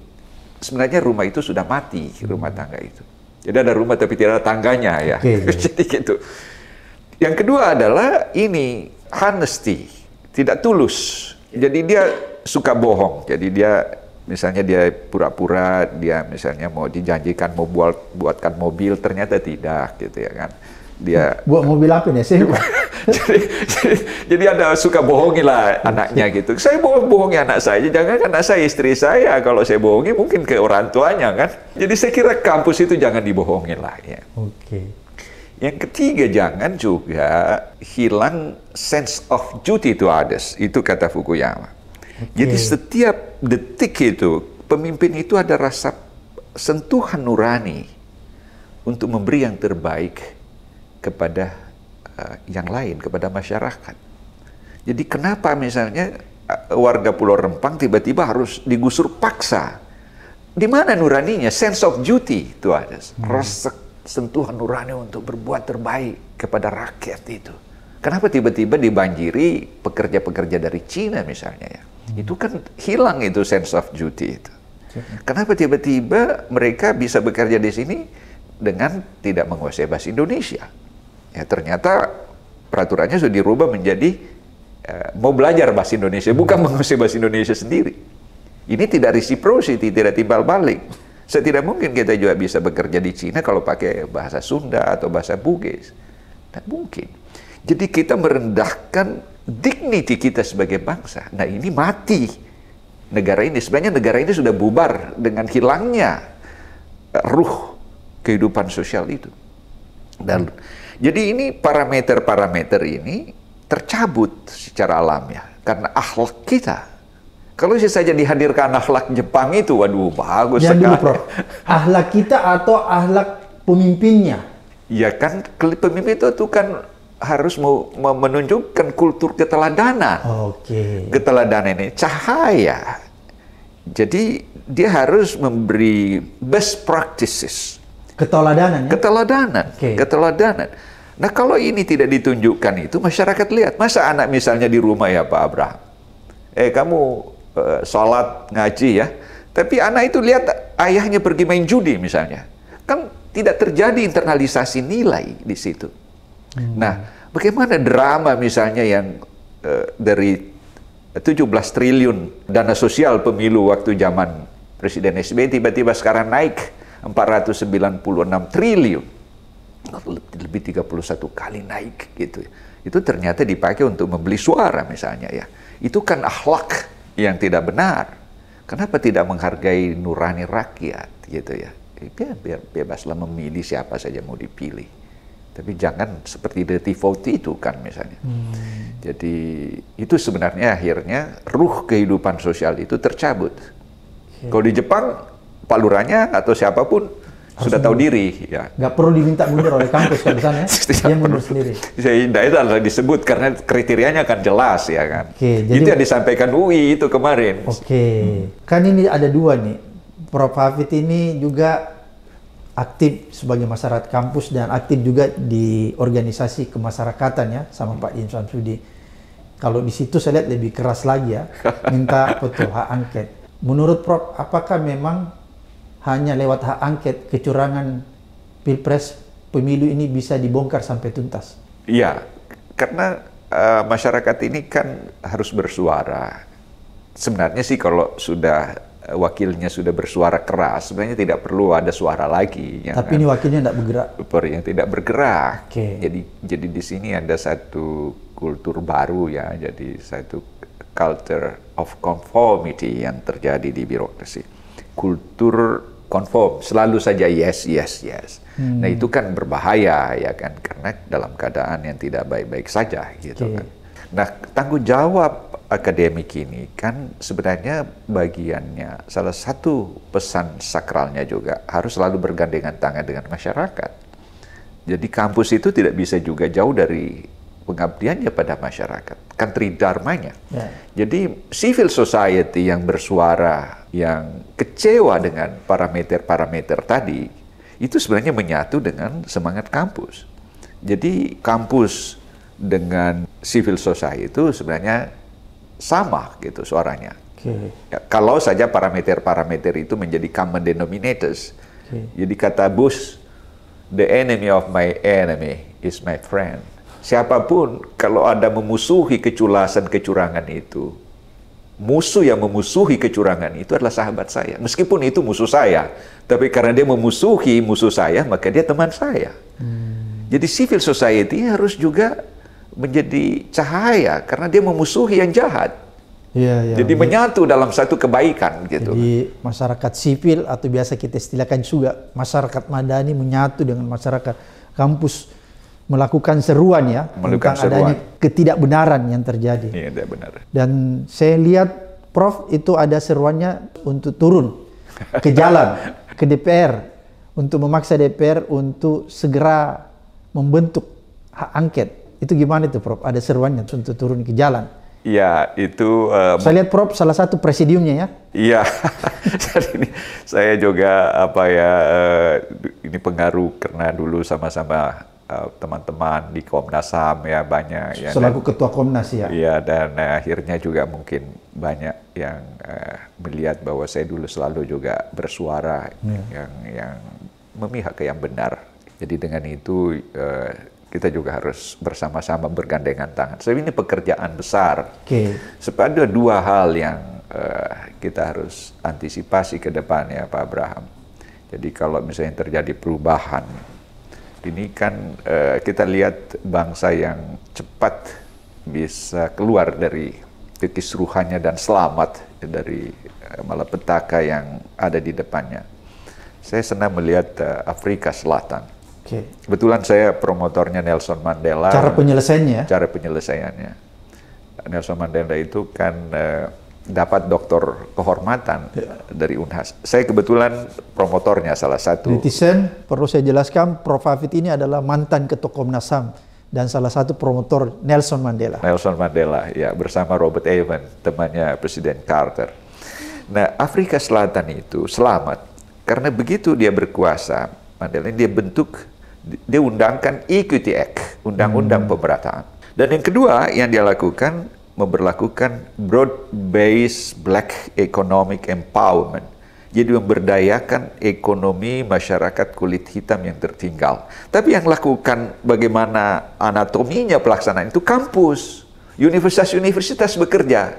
sebenarnya rumah itu sudah mati, rumah tangga itu. Jadi ada rumah tapi tidak ada tangganya ya. Okay. Ya. (laughs) Jadi gitu. Yang kedua adalah ini honesty tidak tulus. Jadi dia suka bohong. Jadi dia misalnya dia pura-pura dia misalnya mau dijanjikan mau buat buatkan mobil ternyata tidak gitu ya kan. Dia buat mobil apa nih sih? jadi, (laughs) jadi, jadi ada suka bohongi lah anaknya gitu. Saya bohong bohongi anak saya, jangan kan anak saya istri saya. Kalau saya bohongi mungkin ke orang tuanya kan. Jadi saya kira kampus itu jangan dibohongi lah ya. Oke. Okay. Yang ketiga jangan juga hilang sense of duty to others. Itu kata Fukuyama. Okay. Jadi setiap detik itu, pemimpin itu ada rasa sentuhan nurani untuk memberi yang terbaik kepada uh, yang lain, kepada masyarakat. Jadi kenapa misalnya eh, warga Pulau Rempang tiba-tiba harus digusur paksa? Di mana nuraninya? Sense of duty itu ada. Hmm. Rasa sentuhan nurani untuk berbuat terbaik kepada rakyat itu. Kenapa tiba-tiba dibanjiri pekerja-pekerja dari Cina misalnya ya? Hmm. Itu kan hilang itu sense of duty itu. Kenapa tiba-tiba mereka bisa bekerja di sini dengan tidak menguasai bahasa Indonesia? Ya ternyata peraturannya sudah dirubah menjadi uh, mau belajar bahasa Indonesia bukan menguasai bahasa Indonesia sendiri. Ini tidak reciprocity, tidak timbal balik. Setidak mungkin kita juga bisa bekerja di Cina kalau pakai bahasa Sunda atau bahasa Bugis. Tidak mungkin. Jadi kita merendahkan dignity kita sebagai bangsa. Nah ini mati negara ini. Sebenarnya negara ini sudah bubar dengan hilangnya eh, ruh kehidupan sosial itu. Dan jadi ini parameter-parameter ini tercabut secara alam ya karena akhlak kita kalau saja dihadirkan ahlak Jepang itu, waduh bagus ya, sekali. Dulu, Ahlak kita atau ahlak pemimpinnya? Ya kan, pemimpin itu, itu kan harus menunjukkan kultur keteladanan. Oke. Okay. Keteladanan ini cahaya. Jadi dia harus memberi best practices. Keteladanan. Ya? Keteladanan. Okay. Keteladanan. Nah kalau ini tidak ditunjukkan itu masyarakat lihat masa anak misalnya di rumah ya Pak Abraham, eh kamu uh, sholat ngaji ya, tapi anak itu lihat ayahnya pergi main judi misalnya, kan tidak terjadi internalisasi nilai di situ. Hmm. Nah, bagaimana drama misalnya yang uh, dari 17 triliun dana sosial pemilu waktu zaman Presiden SBY tiba-tiba sekarang naik 496 triliun lebih 31 kali naik gitu itu ternyata dipakai untuk membeli suara misalnya ya itu kan akhlak yang tidak benar kenapa tidak menghargai nurani rakyat gitu ya biar, ya, biar bebaslah memilih siapa saja mau dipilih tapi jangan seperti dirty vote itu kan misalnya. Hmm. Jadi itu sebenarnya akhirnya ruh kehidupan sosial itu tercabut. Ya. Kalau di Jepang Pak Luranya atau siapapun Harus sudah tahu diri ya. Nggak perlu diminta mundur oleh kampus kan misalnya. sana ya. (laughs) Dia mundur sendiri. Saya nah, itu adalah disebut karena kriterianya akan jelas ya kan. Oke, jadi, itu yang disampaikan UI itu kemarin. Oke. Hmm. Kan ini ada dua nih. Prof Hafid ini juga aktif sebagai masyarakat kampus dan aktif juga di organisasi kemasyarakatan ya sama Pak Insan Sudi Kalau di situ saya lihat lebih keras lagi ya, (laughs) minta betul hak angket. Menurut Prof, apakah memang hanya lewat hak angket kecurangan pilpres pemilu ini bisa dibongkar sampai tuntas? Iya, karena uh, masyarakat ini kan harus bersuara. Sebenarnya sih kalau sudah Eh, wakilnya sudah bersuara keras, sebenarnya tidak perlu ada suara lagi. Yang Tapi kan? ini wakilnya ya, tidak bergerak. Yang tidak bergerak. Okay. Jadi jadi di sini ada satu kultur baru ya, jadi satu culture of conformity yang terjadi di birokrasi. Kultur conform selalu saja yes, yes, yes. Hmm. Nah itu kan berbahaya ya kan, karena dalam keadaan yang tidak baik-baik saja gitu okay. kan. Nah tanggung jawab akademik ini kan sebenarnya bagiannya salah satu pesan sakralnya juga harus selalu bergandengan tangan dengan masyarakat. Jadi kampus itu tidak bisa juga jauh dari pengabdiannya pada masyarakat, kan tridharmanya. Ya. Jadi civil society yang bersuara, yang kecewa dengan parameter-parameter tadi, itu sebenarnya menyatu dengan semangat kampus. Jadi kampus dengan civil society itu sebenarnya sama gitu suaranya. Okay. Ya, kalau saja parameter-parameter itu menjadi common denominators. Okay. Jadi kata Bush, the enemy of my enemy is my friend. Siapapun kalau ada memusuhi keculasan kecurangan itu, musuh yang memusuhi kecurangan itu adalah sahabat saya. Meskipun itu musuh saya, tapi karena dia memusuhi musuh saya, maka dia teman saya. Hmm. Jadi civil society harus juga menjadi cahaya karena dia memusuhi yang jahat. Ya, ya, jadi ya. menyatu dalam satu kebaikan gitu. Jadi masyarakat sipil atau biasa kita istilahkan juga masyarakat madani menyatu dengan masyarakat kampus melakukan seruan ya melakukan tentang seruan. adanya ketidakbenaran yang terjadi. Iya, tidak benar. Dan saya lihat Prof itu ada seruannya untuk turun ke jalan ke DPR untuk memaksa DPR untuk segera membentuk hak angket itu gimana itu Prof? Ada seruannya untuk turun ke jalan. Iya, itu... Uh, saya lihat Prof salah satu presidiumnya ya. Iya, (laughs) ini saya juga apa ya, uh, ini pengaruh karena dulu sama-sama eh, teman-teman di Komnas HAM ya banyak. Ya, Selaku dan, Ketua Komnas ya. Iya, dan uh, akhirnya juga mungkin banyak yang uh, melihat bahwa saya dulu selalu juga bersuara hmm. yang yang memihak ke yang benar. Jadi dengan itu uh, kita juga harus bersama-sama bergandengan tangan. So ini pekerjaan besar. Okay. Sepada dua hal yang uh, kita harus antisipasi ke depan ya, Pak Abraham. Jadi kalau misalnya terjadi perubahan, ini kan uh, kita lihat bangsa yang cepat bisa keluar dari kekisruhannya dan selamat dari uh, malapetaka yang ada di depannya. Saya senang melihat uh, Afrika Selatan Okay. Kebetulan saya promotornya Nelson Mandela. Cara penyelesaiannya? Ya? Cara penyelesaiannya. Nelson Mandela itu kan eh, dapat doktor kehormatan yeah. dari Unhas. Saya kebetulan promotornya salah satu. Netizen, perlu saya jelaskan, Prof. Hafid ini adalah mantan Ketua Komnas HAM dan salah satu promotor Nelson Mandela. Nelson Mandela, ya, bersama Robert Ewan, temannya Presiden Carter. Nah, Afrika Selatan itu selamat karena begitu dia berkuasa, Mandela ini dia bentuk diundangkan undangkan Equity Act, Undang-Undang hmm. Pemerataan. Dan yang kedua yang dia lakukan memberlakukan broad-based black economic empowerment. Jadi memberdayakan ekonomi masyarakat kulit hitam yang tertinggal. Tapi yang lakukan bagaimana anatominya pelaksanaan itu kampus. Universitas-universitas bekerja.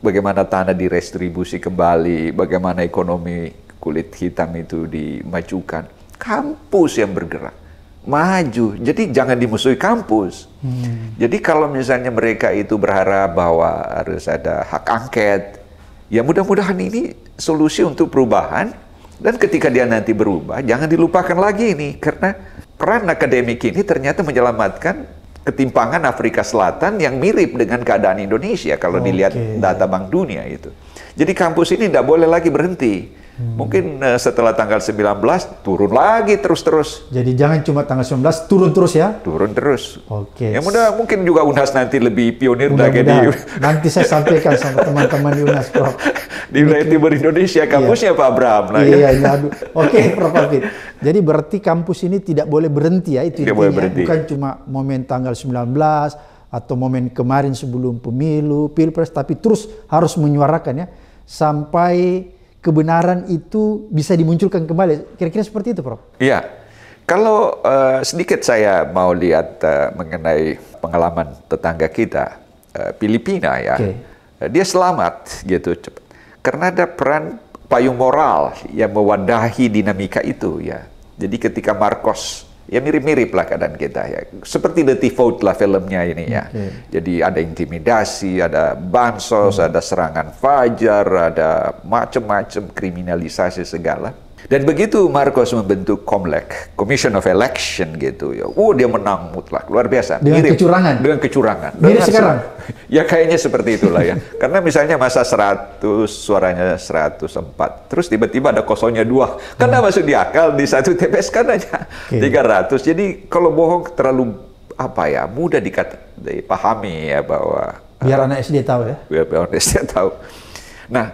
Bagaimana tanah direstribusi kembali, bagaimana ekonomi kulit hitam itu dimajukan. Kampus yang bergerak maju. Jadi jangan dimusuhi kampus. Hmm. Jadi kalau misalnya mereka itu berharap bahwa harus ada hak angket, ya mudah-mudahan ini solusi untuk perubahan. Dan ketika dia nanti berubah, jangan dilupakan lagi ini karena peran akademik ini ternyata menyelamatkan ketimpangan Afrika Selatan yang mirip dengan keadaan Indonesia kalau okay. dilihat data Bank Dunia itu. Jadi kampus ini tidak boleh lagi berhenti Hmm. Mungkin uh, setelah tanggal 19 turun lagi terus-terus. Jadi jangan cuma tanggal 19 turun terus ya. Turun terus. Oke. Okay. Ya mudah mungkin juga Unas nanti lebih pionir mudah lagi di Nanti saya sampaikan sama teman-teman di Unas Prof. (laughs) Di wilayah Timur Indonesia iya. kampusnya iya. Pak Abraham lah iya, ya. Iya, iya. Oke, okay, (laughs) Prof Afid. Jadi berarti kampus ini tidak boleh berhenti ya itu tidak intinya. berhenti. Bukan cuma momen tanggal 19 atau momen kemarin sebelum pemilu, pilpres tapi terus harus menyuarakan ya sampai kebenaran itu bisa dimunculkan kembali. Kira-kira seperti itu, Prof? Iya. Kalau uh, sedikit saya mau lihat uh, mengenai pengalaman tetangga kita, uh, Filipina ya, okay. uh, dia selamat gitu cepat karena ada peran payung moral yang mewadahi dinamika itu ya. Jadi ketika Marcos ya mirip-mirip lah keadaan kita ya. Seperti The Default lah filmnya ini ya. Okay. Jadi ada intimidasi, ada bansos, hmm. ada serangan fajar, ada macam-macam kriminalisasi segala. Dan begitu Marcos membentuk Komlek, Commission of Election gitu ya. Oh, dia menang mutlak, luar biasa. Dengan Mirip. kecurangan. Dengan kecurangan. Mirip dengan sekarang. (laughs) Ya kayaknya seperti itulah ya. (laughs) Karena misalnya masa 100 suaranya 104, terus tiba-tiba ada kosongnya dua. Karena hmm. masuk di akal di satu TPS kan hanya okay. 300. Jadi kalau bohong terlalu apa ya, mudah dikata dipahami ya bahwa biar eh, anak SD tahu ya. biar anak SD tahu. Nah,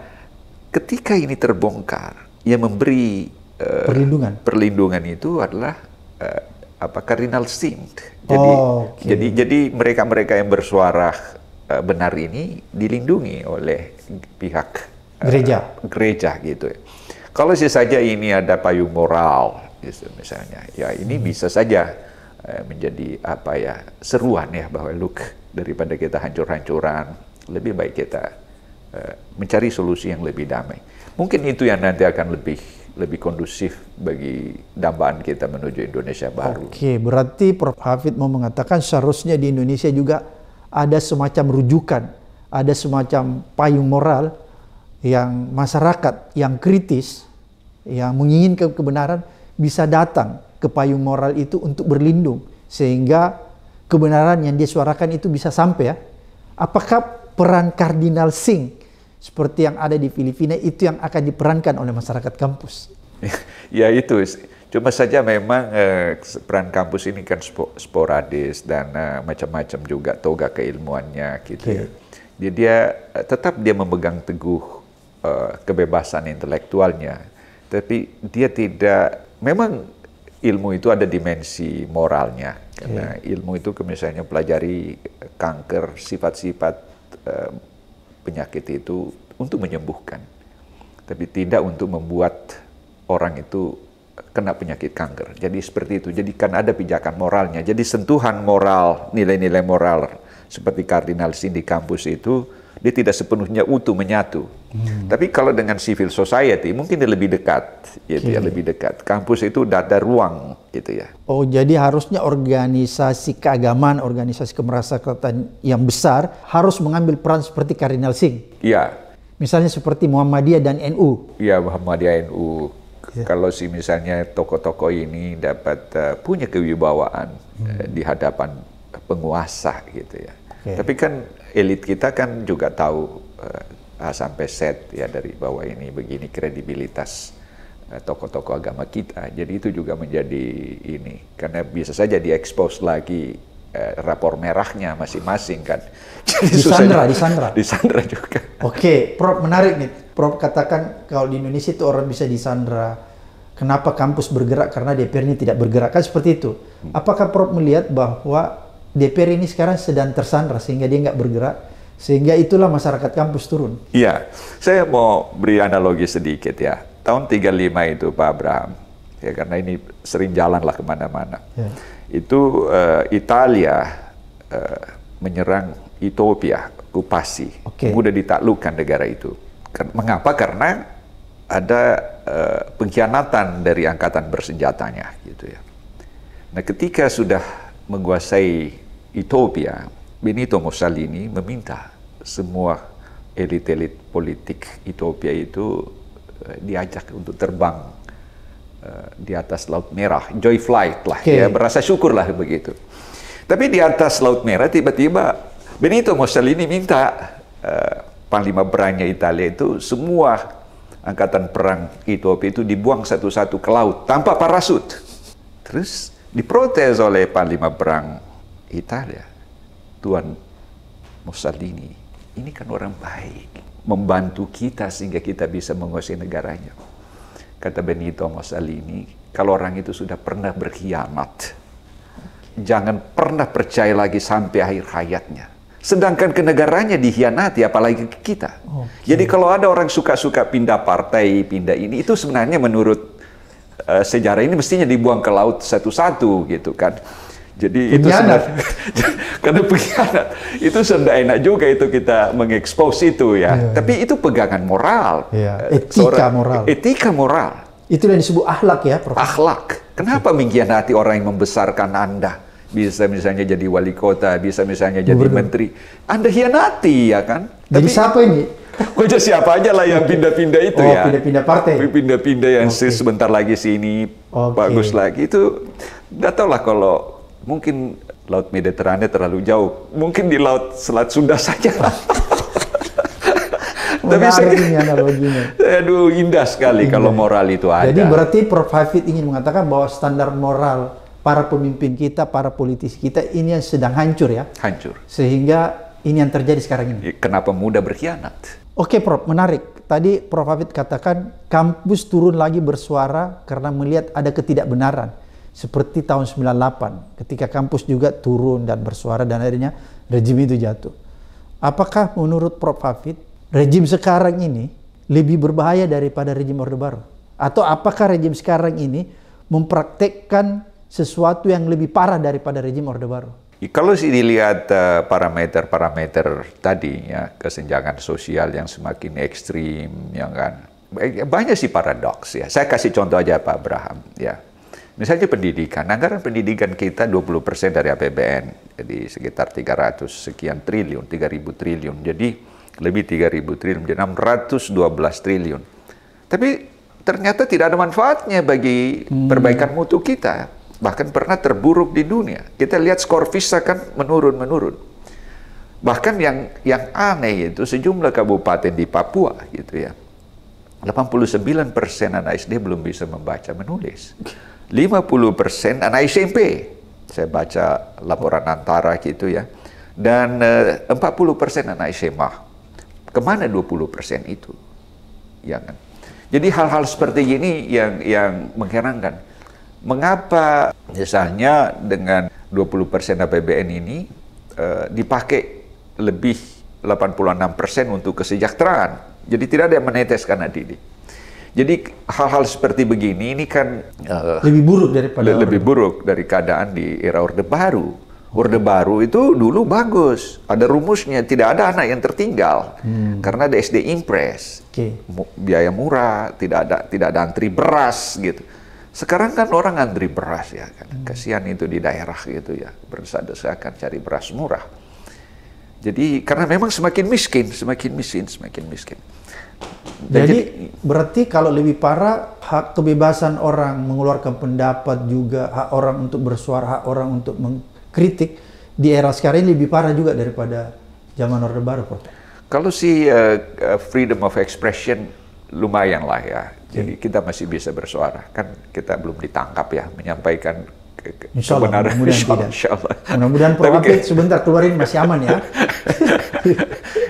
ketika ini terbongkar yang memberi uh, perlindungan perlindungan itu adalah uh, apa cardinal sin. Jadi oh, okay. jadi jadi mereka-mereka yang bersuara uh, benar ini dilindungi oleh pihak uh, gereja gereja gitu. Kalau sih saja ini ada payung moral gitu, misalnya, ya ini hmm. bisa saja uh, menjadi apa ya seruan ya bahwa look daripada kita hancur-hancuran lebih baik kita uh, mencari solusi yang lebih damai. Mungkin itu yang nanti akan lebih lebih kondusif bagi dambaan kita menuju Indonesia baru. Oke, berarti Prof. Hafid mau mengatakan seharusnya di Indonesia juga ada semacam rujukan, ada semacam payung moral yang masyarakat yang kritis, yang menginginkan kebenaran bisa datang ke payung moral itu untuk berlindung sehingga kebenaran yang dia suarakan itu bisa sampai ya. Apakah peran Kardinal Singh seperti yang ada di Filipina itu yang akan diperankan oleh masyarakat kampus. (laughs) ya itu, cuma saja memang eh, peran kampus ini kan sporadis dan eh, macam-macam juga toga keilmuannya gitu. Ya. Okay. Jadi dia eh, tetap dia memegang teguh eh, kebebasan intelektualnya, tapi dia tidak memang ilmu itu ada dimensi moralnya karena ilmu itu misalnya pelajari kanker sifat-sifat eh, penyakit itu untuk menyembuhkan, tapi tidak untuk membuat orang itu kena penyakit kanker. Jadi seperti itu. Jadi kan ada pijakan moralnya. Jadi sentuhan moral, nilai-nilai moral seperti kardinal di kampus itu dia tidak sepenuhnya utuh menyatu. Hmm. Tapi kalau dengan civil society mungkin dia lebih dekat, ya okay. dia lebih dekat. Kampus itu ada ruang gitu ya. Oh, jadi harusnya organisasi keagamaan, organisasi kemerasakatan yang besar harus mengambil peran seperti Kardinal Singh. Iya. Misalnya seperti Muhammadiyah dan NU. Iya, Muhammadiyah NU. Ya. Kalau si misalnya tokoh-tokoh ini dapat uh, punya kewibawaan hmm. uh, di hadapan penguasa gitu ya. Okay. Tapi kan elit kita kan juga tahu uh, A sampai set ya dari bawah ini begini kredibilitas Eh, tokoh-tokoh agama kita. Jadi itu juga menjadi ini karena bisa saja diekspos lagi eh, rapor merahnya masing-masing kan. (laughs) Jadi di Sandra, di Sandra. Di Sandra juga. Oke, Prof menarik nih. Prof katakan kalau di Indonesia itu orang bisa di Sandra. Kenapa kampus bergerak karena DPR ini tidak bergerak kan seperti itu. Hmm. Apakah Prof melihat bahwa DPR ini sekarang sedang tersandra sehingga dia nggak bergerak? Sehingga itulah masyarakat kampus turun. Iya, saya mau beri analogi sedikit ya tahun 35 itu Pak Abraham ya karena ini sering jalan lah kemana-mana ya. itu uh, Italia uh, menyerang Ethiopia Kupasi okay. mudah ditaklukkan negara itu mengapa karena ada uh, pengkhianatan dari angkatan bersenjatanya gitu ya nah ketika sudah menguasai Ethiopia Benito Mussolini meminta semua elit-elit politik Ethiopia itu Eh, diajak untuk terbang uh, di atas Laut Merah, joy flight lah, okay. ya berasa syukur lah begitu. Tapi di atas Laut Merah tiba-tiba Benito Mussolini minta uh, panglima perangnya Italia itu semua angkatan perang Ethiopia itu dibuang satu-satu ke laut tanpa parasut. Terus diprotes oleh panglima perang Italia, Tuan Mussolini, ini kan orang baik membantu kita sehingga kita bisa menguasai negaranya. Kata Benito Mussolini, kalau orang itu sudah pernah berkhianat, jangan pernah percaya lagi sampai akhir hayatnya. Sedangkan ke negaranya dihianati, apalagi ke kita. Okay. Jadi kalau ada orang suka-suka pindah partai, pindah ini, itu sebenarnya menurut uh, sejarah ini mestinya dibuang ke laut satu-satu gitu kan. Jadi pengkhianat. itu (laughs) karena pengkhianat itu sudah enak juga itu kita mengekspos itu ya. Yeah, iya. Tapi yeah. itu pegangan moral, yeah. Iya, etika Seorang, moral, etika moral. Itu yang disebut ahlak ya, Prof. Ahlak. Kenapa mengkhianati orang yang membesarkan Anda? Bisa misalnya jadi wali kota, bisa misalnya jadi Betul. menteri. Anda hianati ya kan? Jadi Tapi, siapa ini? Kau (laughs) siapa aja lah yang pindah-pindah itu oh, ya. pindah-pindah partai. Pindah-pindah yang okay. sebentar lagi sini, okay. bagus lagi itu. Nggak tahu lah kalau mungkin laut Mediterania terlalu jauh, mungkin di laut Selat Sunda saja. (laughs) Tapi saya, ini analoginya. Aduh, indah sekali indah. kalau moral itu ada. Jadi berarti Prof. Hafid ingin mengatakan bahwa standar moral para pemimpin kita, para politisi kita ini yang sedang hancur ya? Hancur. Sehingga ini yang terjadi sekarang ini. Ya, kenapa muda berkhianat? Oke Prof, menarik. Tadi Prof. Hafid katakan kampus turun lagi bersuara karena melihat ada ketidakbenaran seperti tahun 98 ketika kampus juga turun dan bersuara dan akhirnya rejim itu jatuh. Apakah menurut Prof Hafid rejim sekarang ini lebih berbahaya daripada rejim Orde Baru? Atau apakah rejim sekarang ini mempraktekkan sesuatu yang lebih parah daripada rejim Orde Baru? Kalau dilihat eh, parameter-parameter tadi ya kesenjangan sosial yang semakin ekstrim, ya kan ya, banyak sih paradoks ya. Saya kasih contoh aja Pak Abraham ya Misalnya pendidikan, anggaran pendidikan kita 20% dari APBN, jadi sekitar 300 sekian triliun, 3000 triliun. Jadi lebih 3000 triliun, jadi 612 triliun. Tapi ternyata tidak ada manfaatnya bagi hmm. perbaikan mutu kita. Bahkan pernah terburuk di dunia. Kita lihat skor visa kan menurun-menurun. Bahkan yang yang aneh itu sejumlah kabupaten di Papua gitu ya. 89 persen anak SD belum bisa membaca menulis 50% anak SMP. Saya baca laporan antara gitu ya. Dan eh, 40% anak SMA. Kemana 20% itu? Ya kan? Jadi hal-hal seperti ini yang yang mengherankan. Mengapa misalnya dengan 20% APBN ini eh, dipakai lebih 86% untuk kesejahteraan. Jadi tidak ada yang meneteskan adik-adik. Jadi hal-hal seperti begini ini kan uh, lebih buruk daripada le lebih buruk dari keadaan di era Orde Baru. Orde Baru itu dulu bagus, ada rumusnya, tidak ada anak yang tertinggal hmm. karena ada SD impres, okay. biaya murah, tidak ada tidak ada antri beras gitu. Sekarang kan orang antri beras ya, kan. Hmm. kasihan itu di daerah gitu ya, berdesak-desakan cari beras murah. Jadi karena memang semakin miskin, semakin miskin, semakin miskin jadi, jadi berarti kalau lebih parah hak kebebasan orang mengeluarkan pendapat juga hak orang untuk bersuara hak orang untuk mengkritik di era sekarang ini lebih parah juga daripada zaman Orde Baru, Prof. Kalau si uh, freedom of expression lumayan lah ya. Jadi hmm. kita masih bisa bersuara kan kita belum ditangkap ya menyampaikan Insya Allah, kebenaran. mudah insya Allah, Insya Allah. Mudah-mudahan Pro Update sebentar keluarin masih aman ya.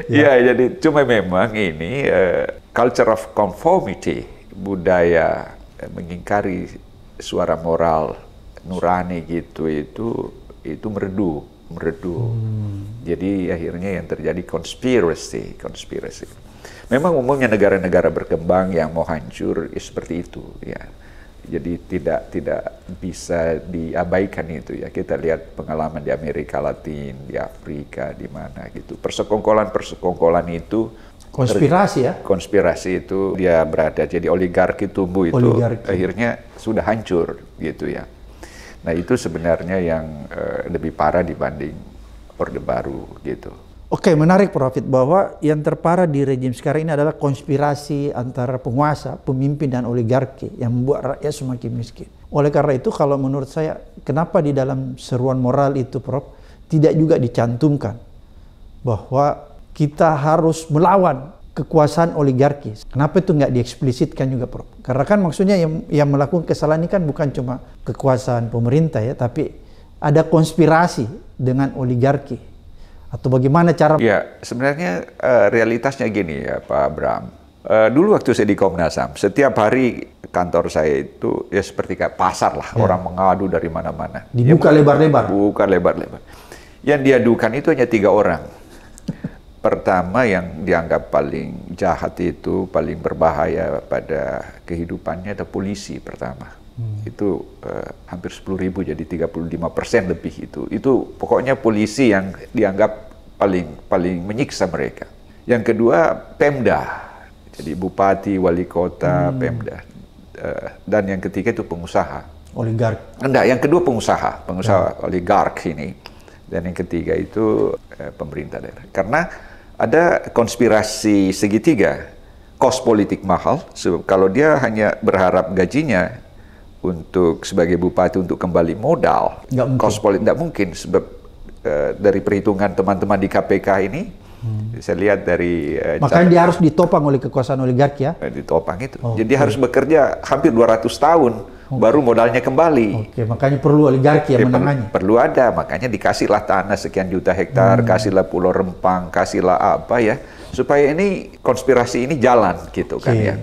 Iya, (laughs) ya, jadi cuma memang ini uh, culture of conformity, budaya eh, mengingkari suara moral nurani gitu itu itu meredu meredu. Hmm. Jadi akhirnya yang terjadi konspirasi, konspirasi. Memang umumnya negara-negara berkembang yang mau hancur ya seperti itu, ya jadi tidak tidak bisa diabaikan itu ya. Kita lihat pengalaman di Amerika Latin, di Afrika, di mana gitu. Persekongkolan-persekongkolan itu konspirasi ya. Konspirasi itu dia berada jadi oligarki tubuh itu oligarki. akhirnya sudah hancur gitu ya. Nah, itu sebenarnya yang uh, lebih parah dibanding Orde Baru gitu. Oke, menarik Profit bahwa yang terparah di rejim sekarang ini adalah konspirasi antara penguasa, pemimpin dan oligarki yang membuat rakyat semakin miskin. Oleh karena itu kalau menurut saya kenapa di dalam seruan moral itu Prof tidak juga dicantumkan bahwa kita harus melawan kekuasaan oligarki. Kenapa itu nggak dieksplisitkan juga Prof? Karena kan maksudnya yang, yang melakukan kesalahan ini kan bukan cuma kekuasaan pemerintah ya, tapi ada konspirasi dengan oligarki atau bagaimana cara? Ya, sebenarnya uh, realitasnya gini ya Pak Abraham. Uh, eh, dulu waktu saya di Komnas HAM, setiap hari kantor saya itu ya seperti kayak pasar lah, ya. orang mengadu dari mana-mana. Dibuka lebar ya, lebar-lebar. Buka lebar-lebar. Yang diadukan itu hanya tiga orang. (laughs) Pertama yang dianggap paling jahat itu, paling berbahaya pada kehidupannya ada polisi pertama hmm. itu uh, hampir 10 ribu jadi 35 persen lebih itu itu pokoknya polisi yang dianggap paling paling menyiksa mereka yang kedua Pemda jadi bupati wali kota hmm. Pemda uh, dan yang ketiga itu pengusaha oligark enggak yang kedua pengusaha pengusaha hmm. oligark ini dan yang ketiga itu uh, pemerintah daerah karena ada konspirasi segitiga kos politik mahal sebab kalau dia hanya berharap gajinya untuk sebagai bupati untuk kembali modal, kos politik tidak mungkin sebab uh, dari perhitungan teman-teman di KPK ini Hmm. Saya lihat dari uh, makanya dia harus ditopang oleh kekuasaan oligarki ya. Eh, ditopang itu. Oh, Jadi okay. harus bekerja hampir 200 tahun okay. Oh. baru modalnya kembali. Oke, okay. makanya perlu oligarki ya, yang menangani. Perlu, perlu ada, makanya dikasihlah tanah sekian juta hektar, hmm. kasihlah pulau Rempang, kasihlah apa ya supaya ini konspirasi ini jalan gitu okay. kan ya.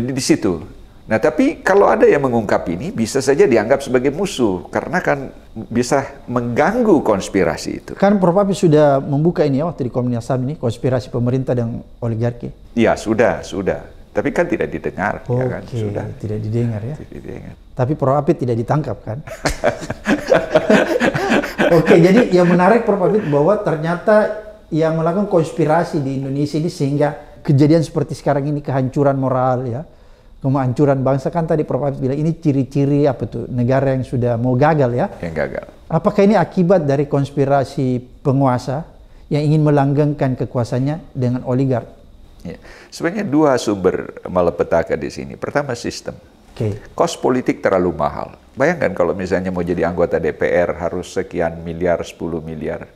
Jadi di situ Nah, tapi kalau ada yang mengungkap ini, bisa saja dianggap sebagai musuh karena kan bisa mengganggu konspirasi itu. Kan Prof. Api sudah membuka ini ya waktu di Komnas HAM ini konspirasi pemerintah dan oligarki. Iya, sudah, sudah. Tapi kan tidak didengar, Oke, ya kan? Sudah. Tidak didengar ya. Tidak didengar. Tapi Prof. Api tidak ditangkap kan? (laughs) Oke, jadi yang menarik Prof. Api bahwa ternyata yang melakukan konspirasi di Indonesia ini sehingga kejadian seperti sekarang ini kehancuran moral ya pemancuran bangsa kan tadi Prof Abis bilang ini ciri-ciri apa tuh negara yang sudah mau gagal ya? Yang gagal. Apakah ini akibat dari konspirasi penguasa yang ingin melanggengkan kekuasaannya dengan oligark? Ya. Sebenarnya dua sumber malapetaka di sini. Pertama sistem. Okay. Kos politik terlalu mahal. Bayangkan kalau misalnya mau jadi anggota DPR harus sekian miliar, 10 miliar.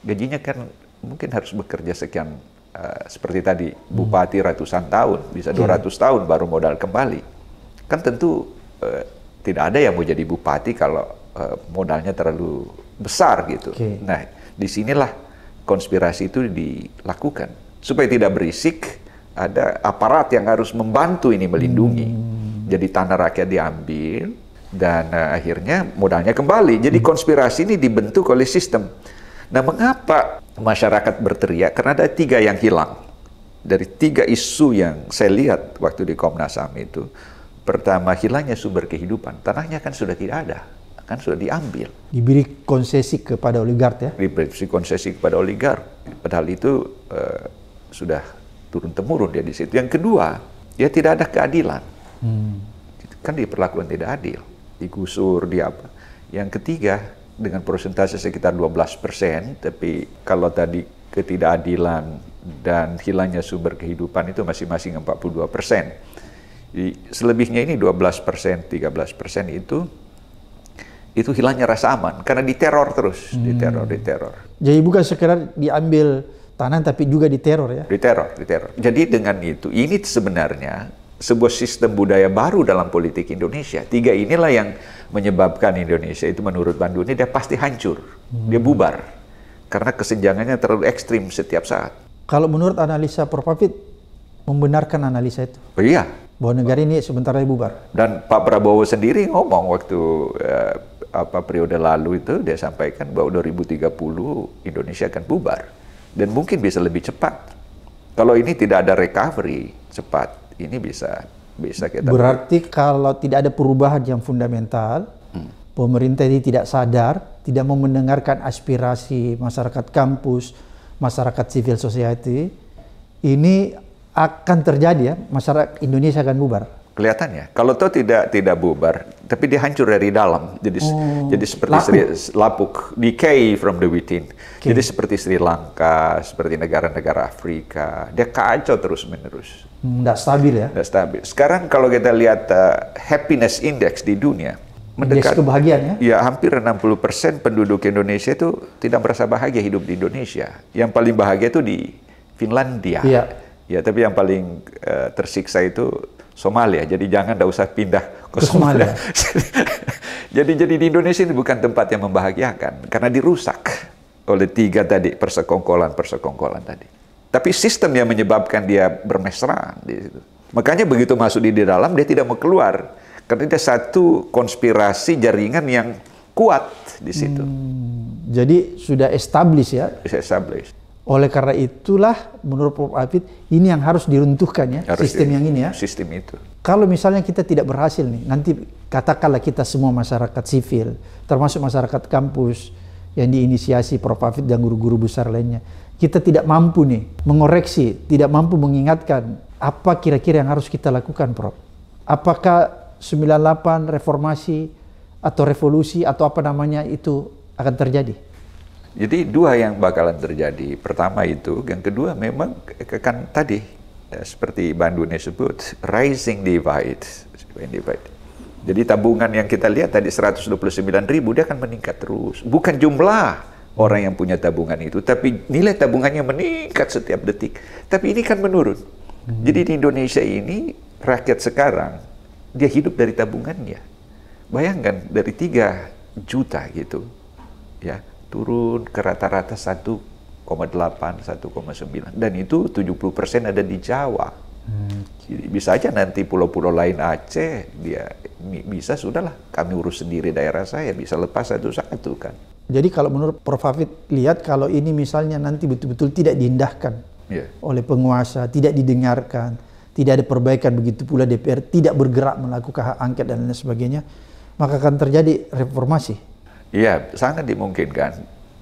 Gajinya kan mungkin harus bekerja sekian uh, seperti tadi hmm. bupati ratusan tahun, bisa 200 iya. yeah. tahun baru modal kembali. Kan tentu uh, tidak ada yang mau jadi bupati kalau uh, modalnya terlalu besar gitu. Okay. Nah, disinilah konspirasi itu dilakukan supaya tidak berisik. Ada aparat yang harus membantu ini melindungi. Hmm. Jadi tanah rakyat diambil dan uh, akhirnya modalnya kembali. Jadi hmm. konspirasi ini dibentuk oleh sistem. Nah, mengapa masyarakat berteriak? Karena ada tiga yang hilang. Dari tiga isu yang saya lihat waktu di Komnas HAM itu, pertama hilangnya sumber kehidupan, tanahnya kan sudah tidak ada, kan sudah diambil. Diberi konsesi kepada oligark ya? Diberi konsesi kepada oligark, padahal itu eh, sudah turun-temurun dia di situ. Yang kedua, dia tidak ada keadilan. Hmm. Kan diperlakukan tidak adil, digusur, di apa. Yang ketiga, dengan persentase sekitar 12 persen, tapi kalau tadi ketidakadilan dan hilangnya sumber kehidupan itu masing-masing 42 persen. selebihnya ini 12 persen, 13 persen itu itu hilangnya rasa aman karena diteror terus, hmm. diteror, diteror. Jadi bukan sekedar diambil tanah tapi juga diteror ya? Diteror, diteror. Jadi dengan itu, ini sebenarnya sebuah sistem budaya baru dalam politik Indonesia. Tiga inilah yang menyebabkan Indonesia itu menurut Bandung ini dia pasti hancur, dia hmm. bubar karena kesenjangannya terlalu ekstrim setiap saat. Kalau menurut analisa Prof. Hafid, membenarkan analisa itu? Oh, iya. Bahwa negara ini sebentar lagi bubar. Dan Pak Prabowo sendiri ngomong waktu eh, apa periode lalu itu dia sampaikan bahwa 2030 Indonesia akan bubar dan mungkin bisa lebih cepat kalau ini tidak ada recovery cepat ini bisa bisa kita berarti kalau tidak ada perubahan yang fundamental hmm. pemerintah ini tidak sadar tidak mau mendengarkan aspirasi masyarakat kampus masyarakat civil society ini akan terjadi ya masyarakat Indonesia akan bubar Kelihatannya. Kalau itu tidak tidak bubar, tapi dia hancur dari dalam. Jadi oh, jadi seperti lapuk. Sri, lapuk, decay from the within. Okay. Jadi seperti Sri Lanka, seperti negara-negara Afrika, dia kacau terus menerus. Tidak hmm, stabil ya? Tidak stabil. Sekarang kalau kita lihat uh, happiness index di dunia mendekat kebahagiaan ya? Ya hampir 60 penduduk Indonesia itu tidak merasa bahagia hidup di Indonesia. Yang paling bahagia itu di Finlandia. ya, Ya, tapi yang paling uh, tersiksa itu Somalia. Jadi jangan tidak usah pindah ke, Somalia. (laughs) jadi jadi di Indonesia ini bukan tempat yang membahagiakan karena dirusak oleh tiga tadi persekongkolan persekongkolan tadi. Tapi sistem yang menyebabkan dia bermesraan di situ. Makanya begitu masuk di, di dalam dia tidak mau keluar karena ada satu konspirasi jaringan yang kuat di situ. Hmm, jadi sudah established ya? Sudah established. Oleh karena itulah menurut Prof. Afid ini yang harus diruntuhkan ya harus sistem di, yang ini ya. Sistem itu. Kalau misalnya kita tidak berhasil nih, nanti katakanlah kita semua masyarakat sipil, termasuk masyarakat kampus yang diinisiasi Prof. Afid dan guru-guru besar lainnya, kita tidak mampu nih mengoreksi, tidak mampu mengingatkan apa kira-kira yang harus kita lakukan, Prof. Apakah 98 reformasi atau revolusi atau apa namanya itu akan terjadi? Jadi dua yang bakalan terjadi. Pertama itu, yang kedua memang kan tadi ya, seperti Bandung sebut rising divide, divide. Jadi tabungan yang kita lihat tadi 129 ribu dia akan meningkat terus. Bukan jumlah orang yang punya tabungan itu, tapi nilai tabungannya meningkat setiap detik. Tapi ini kan menurun. Hmm. Jadi di Indonesia ini rakyat sekarang dia hidup dari tabungannya. Bayangkan dari tiga juta gitu. Ya turun ke rata-rata 1,8, 1,9. Dan itu 70% ada di Jawa. Hmm. Jadi bisa aja nanti pulau-pulau lain Aceh, dia bisa sudahlah kami urus sendiri daerah saya, bisa lepas satu-satu kan. Jadi kalau menurut Prof. Hafid, lihat kalau ini misalnya nanti betul-betul tidak diindahkan yeah. oleh penguasa, tidak didengarkan, tidak ada perbaikan, begitu pula DPR tidak bergerak melakukan hak angket dan lain sebagainya, maka akan terjadi reformasi Iya, sangat dimungkinkan.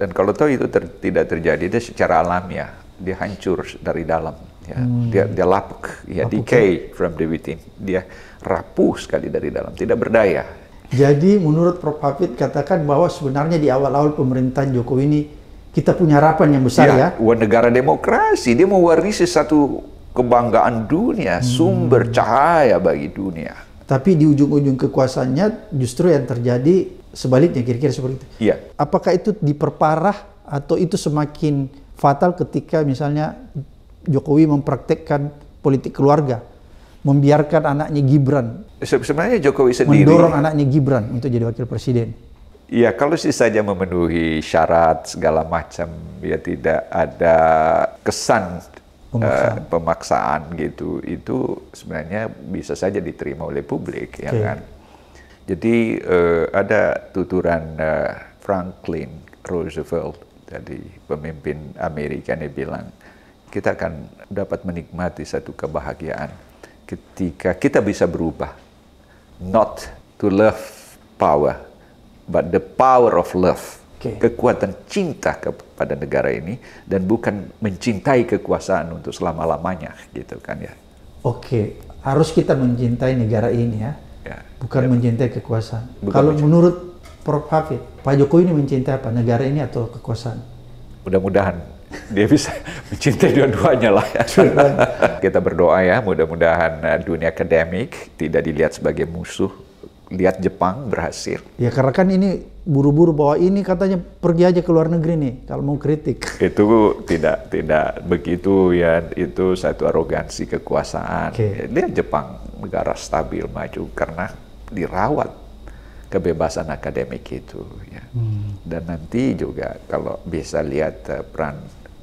Dan kalau tahu itu ter, tidak terjadi, dia secara alamiah dia hancur dari dalam. Ya. Hmm. Dia, dia lapuk, ya lapuk decay ya. from the within. Dia rapuh sekali dari dalam, tidak berdaya. Jadi menurut Prof. Hafid katakan bahwa sebenarnya di awal-awal pemerintahan Jokowi ini kita punya harapan yang besar iya, ya. ya. Negara demokrasi, dia mewarisi satu kebanggaan dunia, hmm. sumber cahaya bagi dunia. Tapi di ujung-ujung kekuasaannya justru yang terjadi sebaliknya kira-kira seperti itu. Iya. Apakah itu diperparah atau itu semakin fatal ketika misalnya Jokowi mempraktekkan politik keluarga, membiarkan anaknya Gibran. Sebenarnya Jokowi sendiri mendorong anaknya Gibran untuk jadi wakil presiden. Iya, kalau sih saja memenuhi syarat segala macam, ya tidak ada kesan pemaksaan, uh, pemaksaan gitu. Itu sebenarnya bisa saja diterima oleh publik, okay. ya kan. Jadi uh, ada tuturan uh, eh, Franklin Roosevelt dari pemimpin Amerika ini bilang kita akan dapat menikmati satu kebahagiaan ketika kita bisa berubah. Not to love power, but the power of love. Okay. Kekuatan cinta kepada negara ini dan bukan mencintai kekuasaan untuk selama-lamanya gitu kan ya. Oke, okay. harus kita mencintai negara ini ya Ya. Bukan ya. mencintai kekuasaan. Bukan Kalau mencintai. menurut Prof. Hafid, Pak Jokowi ini mencintai apa? Negara ini atau kekuasaan? Mudah-mudahan dia bisa (laughs) mencintai dua-duanya lah. Ya. (laughs) Kita berdoa ya, mudah-mudahan uh, dunia akademik tidak dilihat sebagai musuh, lihat Jepang berhasil. Ya karena kan ini buru-buru bahwa ini katanya pergi aja ke luar negeri nih kalau mau kritik. (laughs) Itu tidak tidak begitu ya itu satu arogansi kekuasaan. Okay. Lihat Jepang negara stabil maju karena dirawat kebebasan akademik itu ya. Hmm. Dan nanti juga kalau bisa lihat uh, peran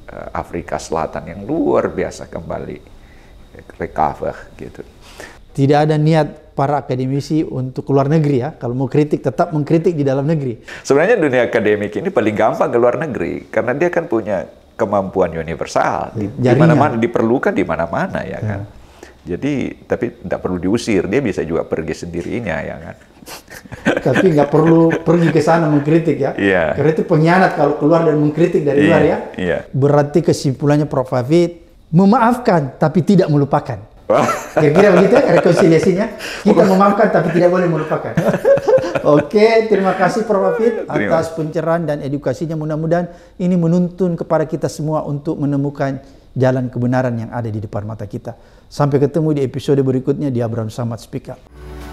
uh, Afrika Selatan yang luar biasa kembali eh, recover gitu. Tidak ada niat para akademisi untuk keluar negeri ya. Kalau mau kritik tetap mengkritik di dalam negeri. Sebenarnya dunia akademik ini paling gampang ke luar negeri karena dia kan punya kemampuan universal ya, di mana-mana diperlukan di mana-mana ya, kan. ya kan. Jadi tapi tidak perlu diusir, dia bisa juga pergi sendirinya ya kan. (laughs) tapi nggak perlu pergi ke sana mengkritik ya. Iya. Karena itu pengkhianat kalau keluar dan mengkritik dari iya, luar ya. Iya. Berarti kesimpulannya Prof Hafid memaafkan tapi tidak melupakan. (laughs) Kira-kira begitu ya rekonsiliasinya. Kita memaafkan tapi tidak boleh melupakan. (laughs) Oke, terima kasih Prof Hafid atas pencerahan dan edukasinya. Mudah-mudahan ini menuntun kepada kita semua untuk menemukan jalan kebenaran yang ada di depan mata kita. Sampai ketemu di episode berikutnya di Abraham Samad Speak Up.